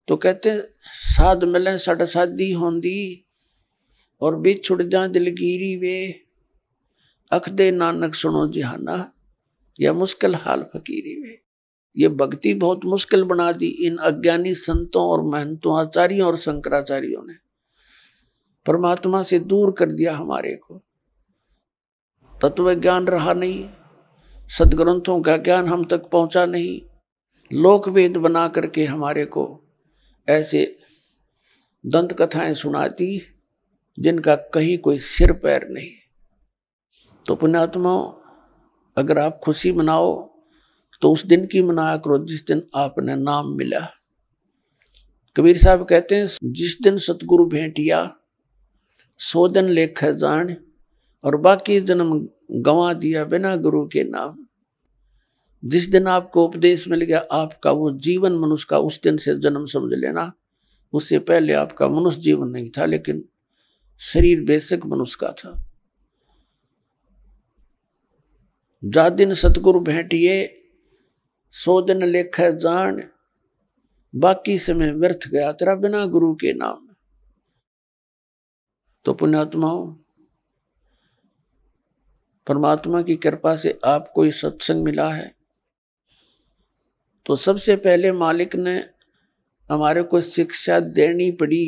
[SPEAKER 5] तो कहते साध मिले साढ़े साधी होंगी और भी छुड़ जा दिलगीरी वे अखदे नानक सुनो जिहाना या मुश्किल हाल फकीरी वे ये भक्ति बहुत मुश्किल बना दी इन अज्ञानी संतों और महंतों आचार्यों और शंकराचार्यों ने परमात्मा से दूर कर दिया हमारे को तत्व ज्ञान रहा नहीं सदग्रंथों का ज्ञान हम तक पहुंचा नहीं लोक वेद बना करके हमारे को ऐसे दंत कथाएं सुनाती जिनका कहीं कोई सिर पैर नहीं तो पुण्यात्मा अगर आप खुशी मनाओ तो उस दिन की मनाया करो जिस दिन आपने नाम मिला कबीर साहब कहते हैं जिस दिन सतगुरु भेंटिया सो दिन लेख जान और बाकी जन्म गंवा दिया बिना गुरु के नाम जिस दिन आपको उपदेश मिल गया आपका वो जीवन मनुष्य का उस दिन से जन्म समझ लेना उससे पहले आपका मनुष्य जीवन नहीं था लेकिन शरीर बेसिक मनुष्य का था जा दिन सतगुरु भेंटिए सो दिन लेख जान बाकी समय व्यर्थ गया तेरा बिना गुरु के नाम तो पुण्यात्माओं परमात्मा की कृपा से आपको ये सत्संग मिला है तो सबसे पहले मालिक ने हमारे को शिक्षा देनी पड़ी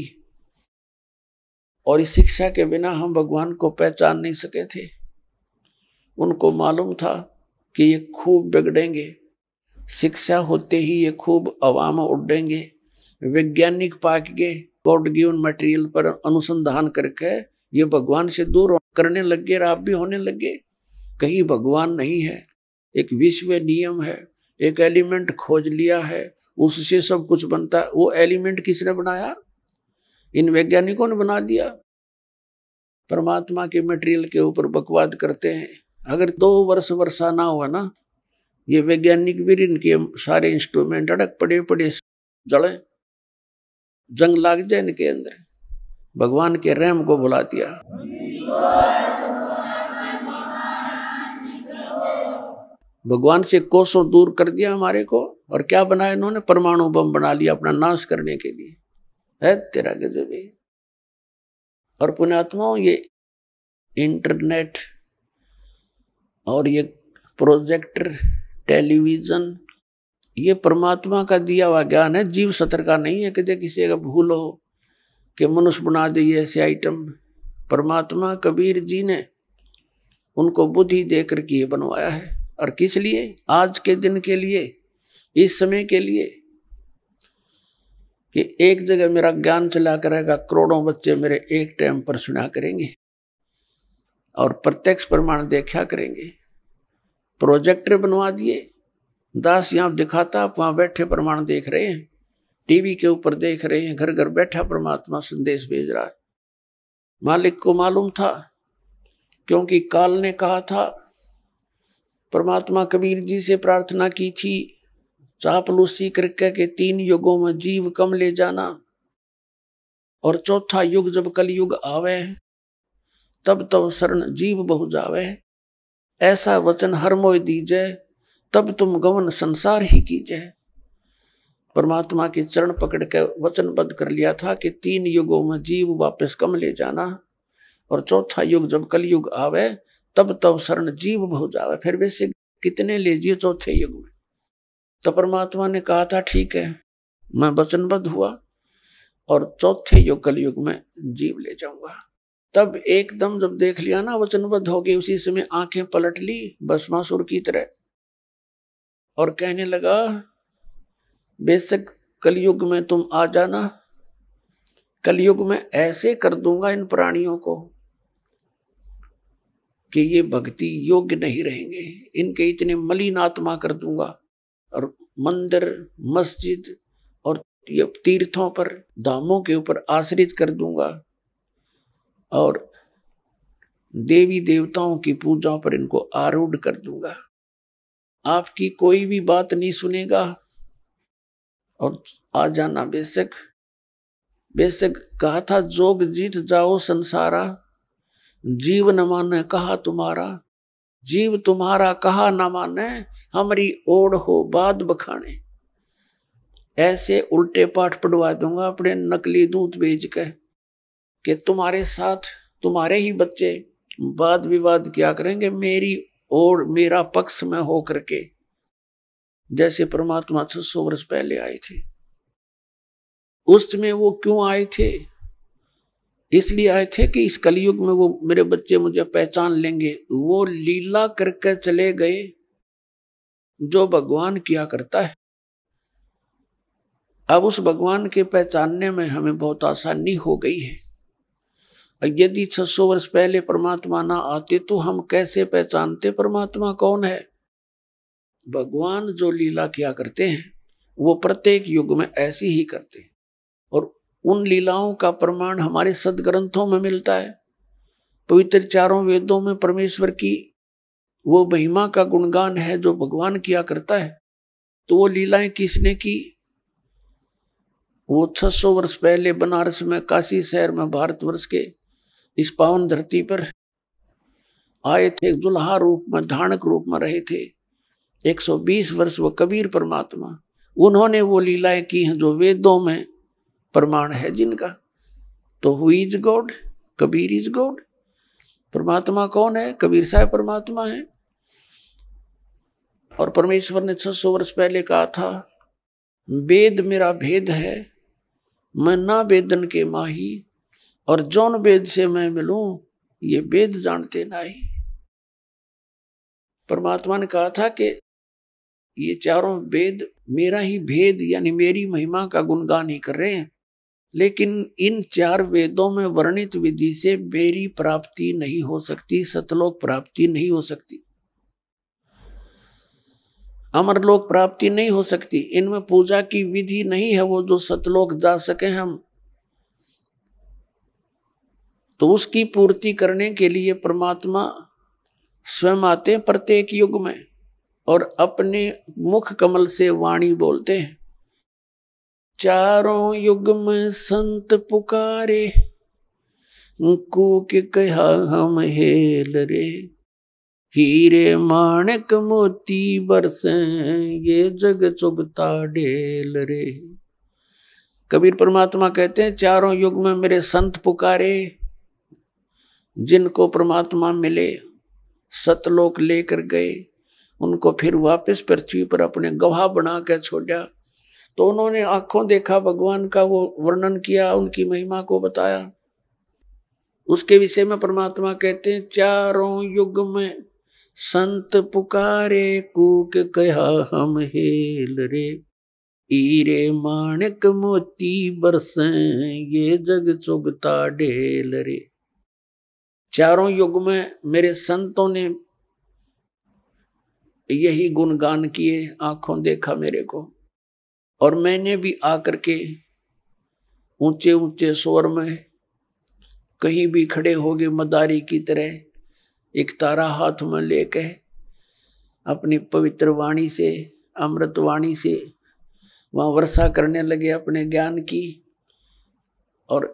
[SPEAKER 5] और इस शिक्षा के बिना हम भगवान को पहचान नहीं सके थे उनको मालूम था कि ये खूब बिगड़ेंगे शिक्षा होते ही ये खूब अवाम उड़ेंगे वैज्ञानिक पाक गए गॉड गिवन मटेरियल पर अनुसंधान करके ये भगवान से दूर करने लग गए आप भी होने लग गए कहीं भगवान नहीं है एक विश्व नियम है एक एलिमेंट खोज लिया है उससे सब कुछ बनता है वो एलिमेंट किसने बनाया इन वैज्ञानिकों ने बना दिया परमात्मा के मटेरियल के ऊपर बकवाद करते हैं अगर दो वर्ष वर्षा ना हुआ ना ये वैज्ञानिक भी इनके सारे इंस्ट्रूमेंट अड़क पड़े पड़े जड़े जंग लाग जाए इनके अंदर भगवान के रैम को बुला दिया भगवान से कोसों दूर कर दिया हमारे को और क्या बनाया इन्होंने परमाणु बम बना लिया अपना नाश करने के लिए है तेरा गजब है और पुण्यात्माओं ये इंटरनेट और ये प्रोजेक्टर टेलीविज़न ये परमात्मा का दिया हुआ ज्ञान है जीव सतर का नहीं है कि दे किसी का भूल हो कि मनुष्य बना दे ये ऐसे आइटम परमात्मा कबीर जी ने उनको बुद्धि देकर के ये बनवाया है और किस लिए आज के दिन के लिए इस समय के लिए कि एक जगह मेरा ज्ञान चला करेगा करोड़ों बच्चे मेरे एक टाइम पर सुना करेंगे और प्रत्यक्ष प्रमाण देखा करेंगे प्रोजेक्टर बनवा दिए दास यहाँ दिखाता आप वहाँ बैठे प्रमाण देख रहे हैं टीवी के ऊपर देख रहे हैं घर घर बैठा परमात्मा संदेश भेज रहा है मालिक को मालूम था क्योंकि काल ने कहा था परमात्मा कबीर जी से प्रार्थना की थी चापलूसी करके के तीन युगों में जीव कम ले जाना और चौथा युग जब कलयुग आवे तब तब तो शरण जीव बहु जावे ऐसा वचन हर मोय दीजे तब तुम गमन संसार ही कीजे परमात्मा के चरण पकड़ के वचनबद्ध कर लिया था कि तीन युगों में जीव वापस कम ले जाना और चौथा युग जब कलयुग आवे तब तब शरण जीव भव जावे फिर वैसे कितने जिए चौथे तो युग में तो परमात्मा ने कहा था ठीक है मैं वचनबद्ध हुआ और चौथे युग कलयुग में जीव ले जाऊंगा तब एकदम जब देख लिया ना वचनबद्ध हो गई उसी समय आंखें पलट ली बसमासुर की तरह और कहने लगा बेशक कलयुग में तुम आ जाना कलयुग में ऐसे कर दूंगा इन प्राणियों को कि ये भक्ति योग्य नहीं रहेंगे इनके इतने मलिन आत्मा कर दूंगा और मंदिर मस्जिद और ये तीर्थों पर धामों के ऊपर आश्रित कर दूंगा और देवी देवताओं की पूजा पर इनको आरूढ़ कर दूंगा आपकी कोई भी बात नहीं सुनेगा और आ जाना बेशक बेशक कहा था जोग जीत जाओ संसारा जीव न माने कहा तुम्हारा जीव तुम्हारा कहा न माने हमारी ओढ़ हो बाद बखाने ऐसे उल्टे पाठ पढ़वा दूंगा अपने नकली दूत बेच के कि तुम्हारे साथ तुम्हारे ही बच्चे वाद विवाद क्या करेंगे मेरी और मेरा पक्ष में हो करके जैसे परमात्मा छह सौ वर्ष पहले आए थे उस वो क्यों आए थे इसलिए आए थे कि इस कलयुग में वो मेरे बच्चे मुझे पहचान लेंगे वो लीला करके चले गए जो भगवान किया करता है अब उस भगवान के पहचानने में हमें बहुत आसानी हो गई है यदि 600 वर्ष पहले परमात्मा ना आते तो हम कैसे पहचानते परमात्मा कौन है भगवान जो लीला किया करते हैं वो प्रत्येक युग में ऐसी ही करते हैं और उन लीलाओं का प्रमाण हमारे सदग्रंथों में मिलता है पवित्र चारों वेदों में परमेश्वर की वो महिमा का गुणगान है जो भगवान किया करता है तो वो लीलाएं किसने की वो छह सौ वर्ष पहले बनारस में काशी शहर में भारतवर्ष के इस पावन धरती पर आए थे दुल्हा रूप में धारणक रूप में रहे थे 120 वर्ष वो कबीर परमात्मा उन्होंने वो लीलाएं की हैं जो वेदों में प्रमाण है जिनका तो who is God Kabir is God परमात्मा कौन है कबीर साहब परमात्मा है और परमेश्वर ने छह सौ वर्ष पहले कहा था वेद मेरा भेद है मैं ना वेदन के माही और जौन वेद से मैं मिलूं ये वेद जानते नाही परमात्मा ने कहा था कि ये चारों वेद मेरा ही भेद यानी मेरी महिमा का गुणगान ही कर रहे हैं लेकिन इन चार वेदों में वर्णित विधि से बेरी प्राप्ति नहीं हो सकती सतलोक प्राप्ति नहीं हो सकती अमरलोक प्राप्ति नहीं हो सकती इनमें पूजा की विधि नहीं है वो जो सतलोक जा सके हम तो उसकी पूर्ति करने के लिए परमात्मा स्वयं आते प्रत्येक युग में और अपने मुख कमल से वाणी बोलते हैं चारों युग में संत पुकारे कूक कहा हम हेल रे हीरे माणक मोती बरसे ये जग चुगता ढेल रे कबीर परमात्मा कहते हैं चारों युग में मेरे संत पुकारे जिनको परमात्मा मिले सतलोक लेकर गए उनको फिर वापस पृथ्वी पर अपने गवाह बना के छोड़ा तो उन्होंने आंखों देखा भगवान का वो वर्णन किया उनकी महिमा को बताया उसके विषय में परमात्मा कहते हैं चारों युग में संत पुकारे कूक कहा हम हेल रे ईरे माणिक मोती बरसे ये जग चुगता ढेल रे चारों युग में मेरे संतों ने यही गुणगान किए आंखों देखा मेरे को और मैंने भी आकर के ऊंचे ऊंचे स्वर में कहीं भी खड़े हो गए मदारी की तरह एक तारा हाथ में लेके अपनी पवित्र वाणी से अमृत वाणी से वहाँ वर्षा करने लगे अपने ज्ञान की और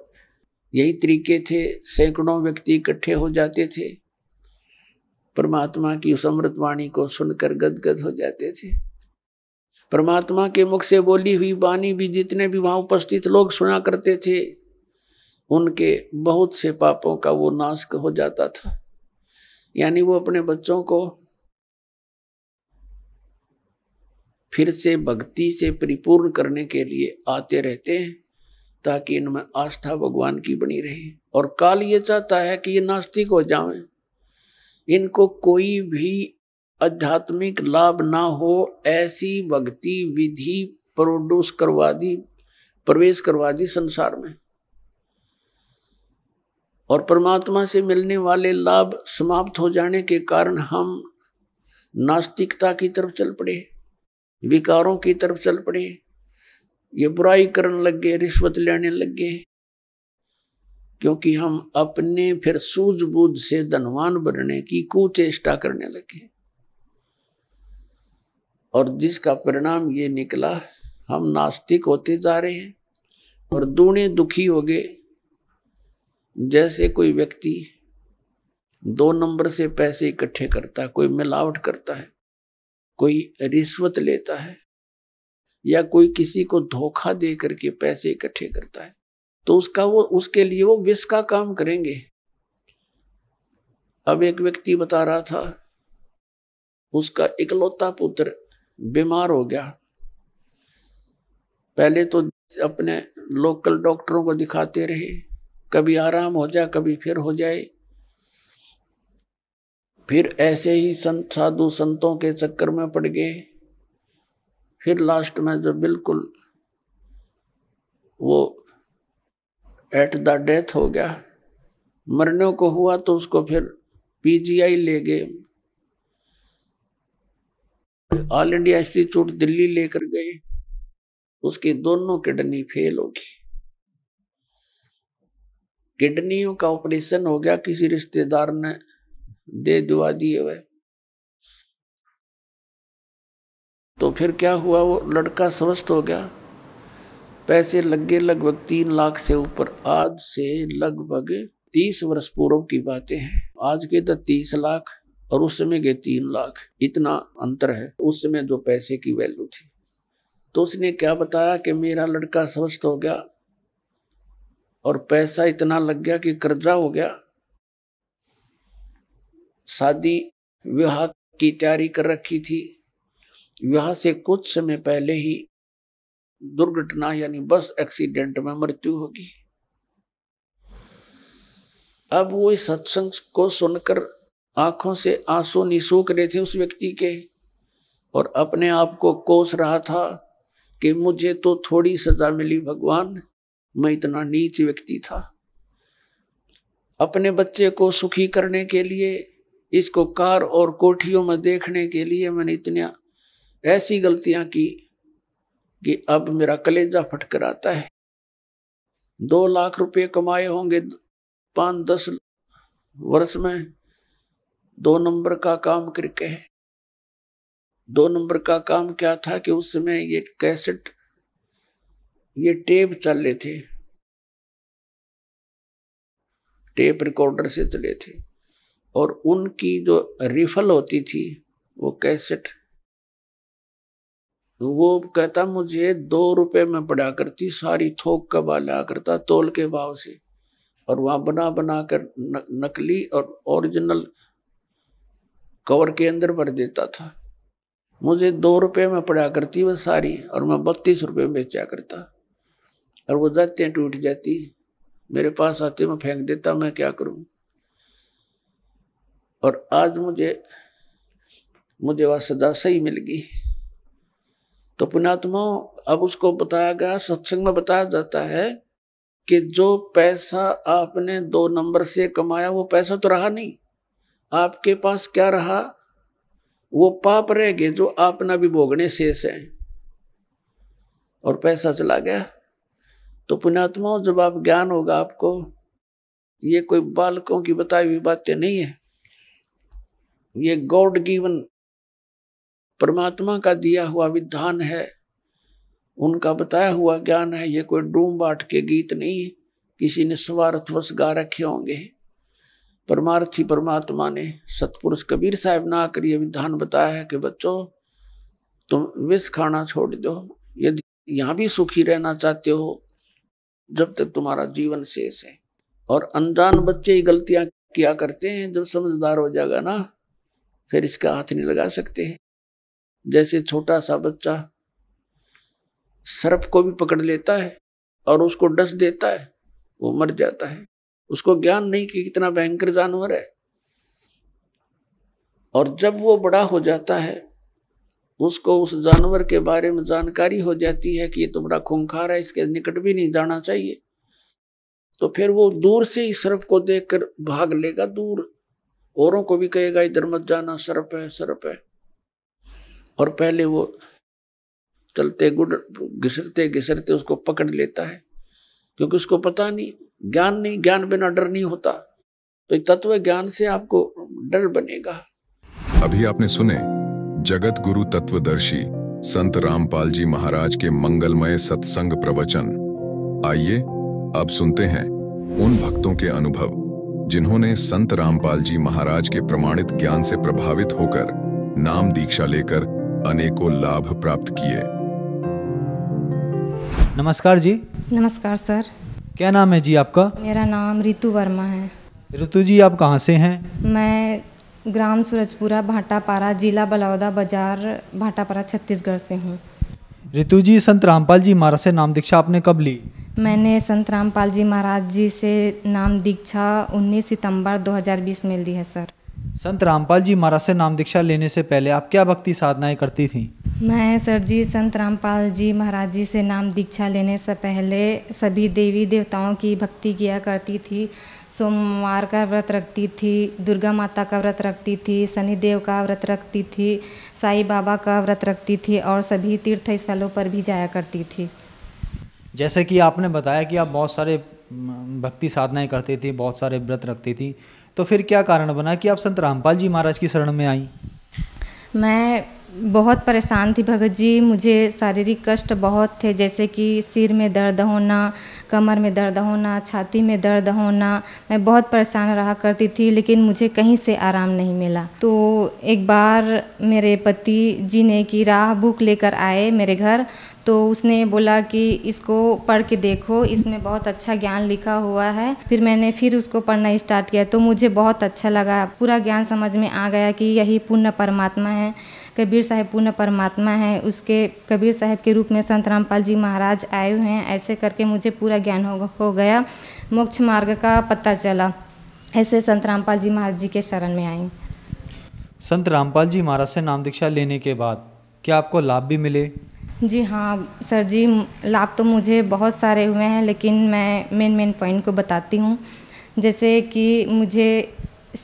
[SPEAKER 5] यही तरीके थे सैकड़ों व्यक्ति इकट्ठे हो जाते थे परमात्मा की उस अमृत वाणी को सुनकर गदगद हो जाते थे परमात्मा के मुख से बोली हुई वाणी भी जितने भी वहाँ उपस्थित लोग सुना करते थे उनके बहुत से पापों का वो नाश हो जाता था यानी वो अपने बच्चों को फिर से भक्ति से परिपूर्ण करने के लिए आते रहते हैं ताकि इनमें आस्था भगवान की बनी रहे और काल ये चाहता है कि ये नास्तिक हो जाएं इनको कोई भी आध्यात्मिक लाभ ना हो ऐसी भक्ति विधि प्रोड्यूस करवा दी प्रवेश करवा दी संसार में और परमात्मा से मिलने वाले लाभ समाप्त हो जाने के कारण हम नास्तिकता की तरफ चल पड़े विकारों की तरफ चल पड़े ये बुराई करने लग गए रिश्वत लेने लग गए क्योंकि हम अपने फिर सूझबूझ से धनवान बनने की कुचेष्टा करने लगे और जिसका परिणाम ये निकला हम नास्तिक होते जा रहे हैं और दूने दुखी हो गए जैसे कोई व्यक्ति दो नंबर से पैसे इकट्ठे करता है कोई मिलावट करता है कोई रिश्वत लेता है या कोई किसी को धोखा दे करके पैसे इकट्ठे करता है तो उसका वो उसके लिए वो विष का काम करेंगे अब एक व्यक्ति बता रहा था उसका इकलौता पुत्र बीमार हो गया पहले तो अपने लोकल डॉक्टरों को दिखाते रहे कभी आराम हो जाए कभी फिर हो जाए फिर ऐसे ही संत साधु संतों के चक्कर में पड़ गए फिर लास्ट में जो बिल्कुल वो एट द डेथ हो गया मरने को हुआ तो उसको फिर पीजीआई ले गए ऑल इंडिया इंस्टीट्यूट दिल्ली लेकर गए उसकी दोनों किडनी फेल होगी किडनियों का ऑपरेशन हो गया किसी रिश्तेदार ने दे दुआ दिए हुए तो फिर क्या हुआ वो लड़का स्वस्थ हो गया पैसे लग गए लगभग तीन लाख से ऊपर आज से लगभग तीस वर्ष पूर्व की बातें हैं आज के तो तीस लाख और उस समय गए तीन लाख इतना अंतर है उस समय जो पैसे की वैल्यू थी तो उसने क्या बताया कि मेरा लड़का स्वस्थ हो गया और पैसा इतना लग गया कि कर्जा हो गया शादी विवाह की तैयारी कर रखी थी विवाह से कुछ समय पहले ही दुर्घटना यानी बस एक्सीडेंट में मृत्यु होगी अब वो इस सत्संग को सुनकर आंखों से आंसू निसूक रहे थे उस व्यक्ति के और अपने आप को कोस रहा था कि मुझे तो थोड़ी सजा मिली भगवान मैं इतना नीच व्यक्ति था अपने बच्चे को सुखी करने के लिए इसको कार और कोठियों में देखने के लिए मैंने इतनी ऐसी गलतियां की कि अब मेरा कलेजा फटकर आता है दो लाख रुपए कमाए होंगे पाँच दस वर्ष में दो नंबर का काम करके है दो नंबर का काम क्या था कि उस समय ये कैसेट ये टेप चल रहे थे टेप रिकॉर्डर से चले थे और उनकी जो रिफल होती थी वो कैसेट वो कहता मुझे दो रुपए में पड़ा करती सारी थोक का बाल आ करता तोल के भाव से और वहां बना बना कर नकली और ओरिजिनल कवर के अंदर भर देता था मुझे दो रुपये में पड़ा करती वह सारी और मैं बत्तीस रुपये में बेचा करता और वो जाते टूट जाती मेरे पास आते मैं फेंक देता मैं क्या करूं और आज मुझे मुझे वह सदा सही मिल गई तो पुणात्मा अब उसको बताया गया सत्संग में बताया जाता है कि जो पैसा आपने दो नंबर से कमाया वो पैसा तो रहा नहीं आपके पास क्या रहा वो पाप रह गए जो आप ना भी भोगने शेष हैं और पैसा चला गया तो पुण्यात्माओं जब आप ज्ञान होगा आपको ये कोई बालकों की बताई हुई बातें नहीं है ये गॉड गिवन परमात्मा का दिया हुआ विधान है उनका बताया हुआ ज्ञान है ये कोई डूम बाट के गीत नहीं किसी ने स्वार्थवश गा रखे होंगे परमार्थी परमात्मा ने सतपुरुष कबीर साहब ना ये विधान बताया है कि बच्चों तुम विष खाना छोड़ दो यदि यहाँ भी सुखी रहना चाहते हो जब तक तुम्हारा जीवन शेष है और अनजान बच्चे ही गलतियां किया करते हैं जब समझदार हो जाएगा ना फिर इसका हाथ नहीं लगा सकते जैसे छोटा सा बच्चा सर्प को भी पकड़ लेता है और उसको डस देता है वो मर जाता है उसको ज्ञान नहीं कि कितना भयंकर जानवर है और जब वो बड़ा हो जाता है उसको उस जानवर के बारे में जानकारी हो जाती है कि ये तो बड़ा खूंखार है इसके निकट भी नहीं जाना चाहिए तो फिर वो दूर से ही सर्प को देखकर भाग लेगा दूर औरों को भी कहेगा इधर मत जाना सर्प है सर्प है और पहले वो चलते गुड घिसरते घिसरते उसको पकड़ लेता है क्योंकि उसको पता नहीं ज्ञान नहीं ज्ञान बिना डर नहीं होता तो तत्व ज्ञान से आपको डर बनेगा
[SPEAKER 1] अभी आपने सुने जगत गुरु तत्वदर्शी संत रामपाल जी महाराज के मंगलमय सत्संग प्रवचन आइए अब सुनते हैं उन भक्तों के अनुभव जिन्होंने संत रामपाल जी महाराज के प्रमाणित ज्ञान से प्रभावित होकर नाम दीक्षा लेकर अनेकों लाभ प्राप्त किए
[SPEAKER 3] नमस्कार जी
[SPEAKER 2] नमस्कार सर
[SPEAKER 3] क्या नाम है जी आपका
[SPEAKER 2] मेरा नाम रितु वर्मा है
[SPEAKER 3] रितु जी आप कहाँ से हैं
[SPEAKER 2] मैं ग्राम सूरजपुरा भाटापारा जिला बलौदा बाजार भाटापारा छत्तीसगढ़ से हूँ
[SPEAKER 3] रितु जी संत रामपाल जी महाराज से नाम दीक्षा आपने कब ली
[SPEAKER 2] मैंने संत रामपाल जी महाराज जी से नाम दीक्षा 19 सितंबर 2020 में ली है सर
[SPEAKER 3] संत रामपाल जी महाराज से नाम दीक्षा लेने से पहले आप क्या भक्ति साधनाएं करती थीं
[SPEAKER 2] मैं सर जी संत रामपाल जी महाराज जी से नाम दीक्षा लेने से पहले सभी देवी देवताओं की भक्ति किया करती थी सोमवार का व्रत रखती थी दुर्गा माता का व्रत रखती थी शनिदेव का व्रत रखती थी साईं बाबा का व्रत रखती थी और सभी तीर्थ स्थलों पर भी जाया करती थी
[SPEAKER 3] जैसे कि आपने बताया कि आप बहुत सारे भक्ति साधनाएं करती थी बहुत सारे व्रत रखती थी तो फिर क्या कारण बना कि आप संत रामपाल जी महाराज की शरण में आई
[SPEAKER 2] मैं बहुत परेशान थी भगत जी मुझे शारीरिक कष्ट बहुत थे जैसे कि सिर में दर्द होना कमर में दर्द होना छाती में दर्द होना मैं बहुत परेशान रहा करती थी लेकिन मुझे कहीं से आराम नहीं मिला तो एक बार मेरे पति जी ने कि राह बुक लेकर आए मेरे घर तो उसने बोला कि इसको पढ़ के देखो इसमें बहुत अच्छा ज्ञान लिखा हुआ है फिर मैंने फिर उसको पढ़ना स्टार्ट किया तो मुझे बहुत अच्छा लगा पूरा ज्ञान समझ में आ गया कि यही पूर्ण परमात्मा है कबीर साहब पूर्ण परमात्मा हैं उसके कबीर साहब के रूप में संत रामपाल जी महाराज आए हुए हैं ऐसे करके मुझे पूरा ज्ञान हो, हो गया मोक्ष मार्ग का पता चला ऐसे संत रामपाल जी महाराज जी के शरण में आई
[SPEAKER 3] संत रामपाल जी महाराज से नाम दीक्षा लेने के बाद क्या आपको लाभ भी मिले
[SPEAKER 2] जी हाँ सर जी लाभ तो मुझे बहुत सारे हुए हैं लेकिन मैं मेन मेन पॉइंट को बताती हूँ जैसे कि मुझे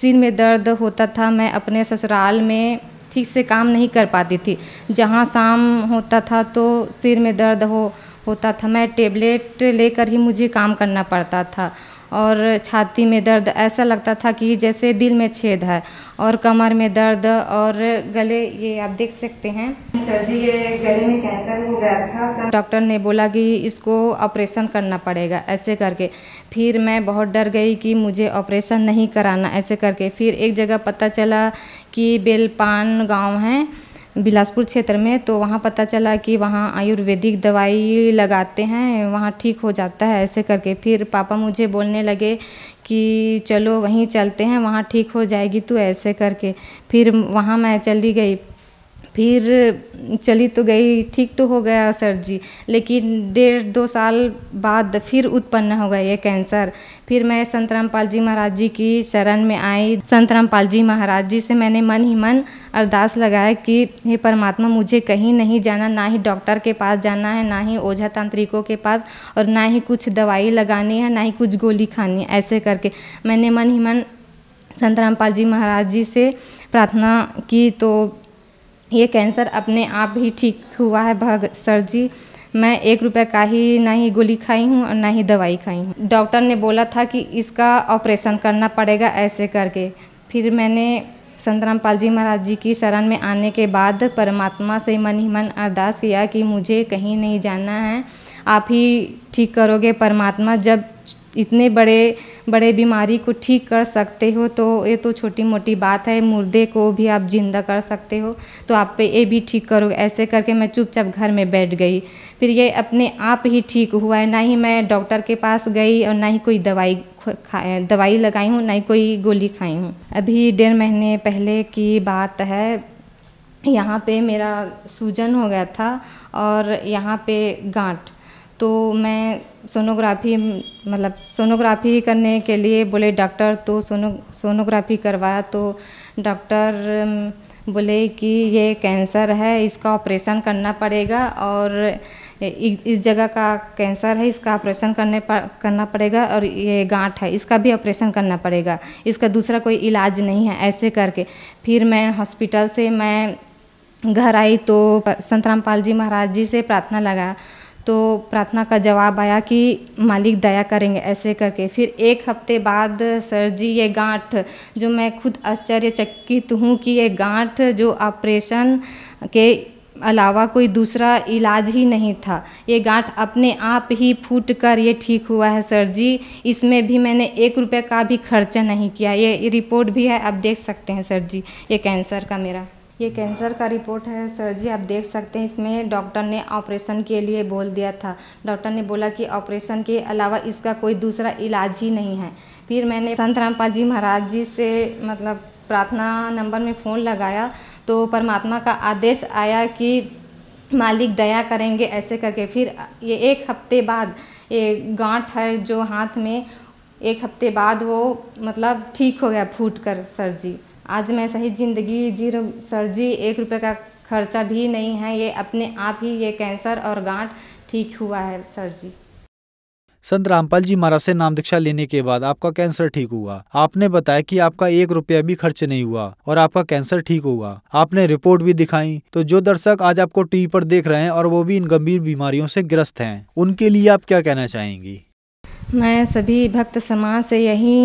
[SPEAKER 2] सिर में दर्द होता था मैं अपने ससुराल में ठीक से काम नहीं कर पाती थी जहाँ शाम होता था तो सिर में दर्द हो होता था मैं टेबलेट लेकर ही मुझे काम करना पड़ता था और छाती में दर्द ऐसा लगता था कि जैसे दिल में छेद है और कमर में दर्द और गले ये आप देख सकते हैं सर जी ये गले में कैंसर हो गया था डॉक्टर ने बोला कि इसको ऑपरेशन करना पड़ेगा ऐसे करके फिर मैं बहुत डर गई कि मुझे ऑपरेशन नहीं कराना ऐसे करके फिर एक जगह पता चला कि बेलपान गांव है बिलासपुर क्षेत्र में तो वहाँ पता चला कि वहाँ आयुर्वेदिक दवाई लगाते हैं वहाँ ठीक हो जाता है ऐसे करके फिर पापा मुझे बोलने लगे कि चलो वहीं चलते हैं वहाँ ठीक हो जाएगी तो ऐसे करके फिर वहाँ मैं चली गई फिर चली तो गई ठीक तो हो गया सर जी लेकिन डेढ़ दो साल बाद फिर उत्पन्न हो गया ये कैंसर फिर मैं संत रामपाल जी महाराज जी की शरण में आई संत रामपाल जी महाराज जी से मैंने मन ही मन अरदास लगाया कि हे परमात्मा मुझे कहीं नहीं जाना ना ही डॉक्टर के पास जाना है ना ही ओझा तांत्रिकों के पास और ना ही कुछ दवाई लगानी है ना ही कुछ गोली खानी है ऐसे करके मैंने मन ही मन संत रामपाल जी महाराज जी से प्रार्थना की तो ये कैंसर अपने आप ही ठीक हुआ है भग सर जी मैं एक रुपये का ही ना ही गोली खाई हूँ और ना ही दवाई खाई हूँ डॉक्टर ने बोला था कि इसका ऑपरेशन करना पड़ेगा ऐसे करके फिर मैंने संत रामपाल जी महाराज जी की शरण में आने के बाद परमात्मा से मन ही मन अरदास किया कि मुझे कहीं नहीं जाना है आप ही ठीक करोगे परमात्मा जब इतने बड़े बड़े बीमारी को ठीक कर सकते हो तो ये तो छोटी मोटी बात है मुर्दे को भी आप जिंदा कर सकते हो तो आप पे ये भी ठीक करोगे ऐसे करके मैं चुपचाप घर में बैठ गई फिर ये अपने आप ही ठीक हुआ है ना ही मैं डॉक्टर के पास गई और ना ही कोई दवाई खाए दवाई लगाई हूँ ना ही कोई गोली खाई हूँ अभी डेढ़ महीने पहले की बात है यहाँ पे मेरा सूजन हो गया था और यहाँ पे गांठ तो मैं सोनोग्राफी मतलब सोनोग्राफी करने के लिए बोले डॉक्टर तो सोनो सोनोग्राफी करवाया तो डॉक्टर बोले कि ये कैंसर है इसका ऑपरेशन करना पड़ेगा और इस, जगह का कैंसर है इसका ऑपरेशन करने पर, करना पड़ेगा और ये गांठ है इसका भी ऑपरेशन करना पड़ेगा इसका दूसरा कोई इलाज नहीं है ऐसे करके फिर मैं हॉस्पिटल से मैं घर आई तो संतरामपाल जी महाराज जी से प्रार्थना लगा तो प्रार्थना का जवाब आया कि मालिक दया करेंगे ऐसे करके फिर एक हफ्ते बाद सर जी ये गांठ जो मैं खुद आश्चर्यचकित हूँ कि ये गांठ जो ऑपरेशन के अलावा कोई दूसरा इलाज ही नहीं था ये गांठ अपने आप ही फूट कर ये ठीक हुआ है सर जी इसमें भी मैंने एक रुपये का भी खर्चा नहीं किया ये रिपोर्ट भी है आप देख सकते हैं सर जी ये कैंसर का मेरा ये कैंसर का रिपोर्ट है सर जी आप देख सकते हैं इसमें डॉक्टर ने ऑपरेशन के लिए बोल दिया था डॉक्टर ने बोला कि ऑपरेशन के अलावा इसका कोई दूसरा इलाज ही नहीं है फिर मैंने संत रामपाल जी महाराज जी से मतलब प्रार्थना नंबर में फ़ोन लगाया तो परमात्मा का आदेश आया कि मालिक दया करेंगे ऐसे करके फिर ये एक हफ्ते बाद ये गांठ है जो हाथ में एक हफ्ते बाद वो मतलब ठीक हो गया फूट कर सर जी आज मैं सही ज़िंदगी जी सर जी एक रुपये का खर्चा भी नहीं है ये अपने आप ही ये कैंसर और गांठ ठीक हुआ है सर जी
[SPEAKER 3] संत रामपाल जी महाराज से नाम दीक्षा लेने के बाद आपका कैंसर ठीक हुआ आपने बताया कि आपका एक रुपया भी खर्च नहीं हुआ और आपका कैंसर ठीक हुआ आपने रिपोर्ट भी दिखाई तो जो दर्शक आज आपको टीवी पर देख रहे हैं और वो भी इन गंभीर बीमारियों से ग्रस्त हैं उनके लिए आप क्या कहना चाहेंगी
[SPEAKER 2] मैं सभी भक्त समाज से यही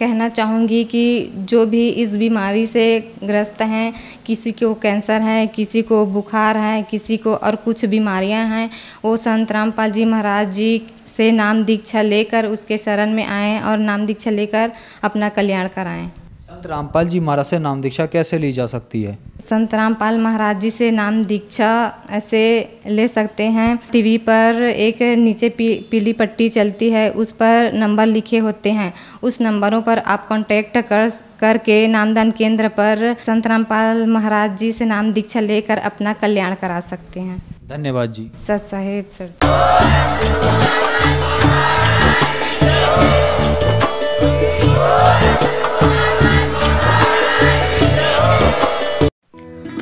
[SPEAKER 2] कहना चाहूँगी कि जो भी इस बीमारी से ग्रस्त हैं किसी को कैंसर है किसी को बुखार है किसी को और कुछ बीमारियां हैं वो संत रामपाल जी महाराज जी से नाम दीक्षा लेकर उसके शरण में आएँ और नाम दीक्षा लेकर अपना कल्याण कराएँ
[SPEAKER 3] संत रामपाल जी महाराज से नाम दीक्षा कैसे ली जा सकती है
[SPEAKER 2] संत रामपाल महाराज जी से नाम दीक्षा ऐसे ले सकते हैं टीवी पर एक नीचे पी, पीली पट्टी चलती है उस पर नंबर लिखे होते हैं उस नंबरों पर आप कांटेक्ट कर करके नामदान केंद्र पर संत रामपाल महाराज जी से नाम दीक्षा लेकर अपना कल्याण करा सकते हैं
[SPEAKER 3] धन्यवाद जी
[SPEAKER 2] सत साहेब सर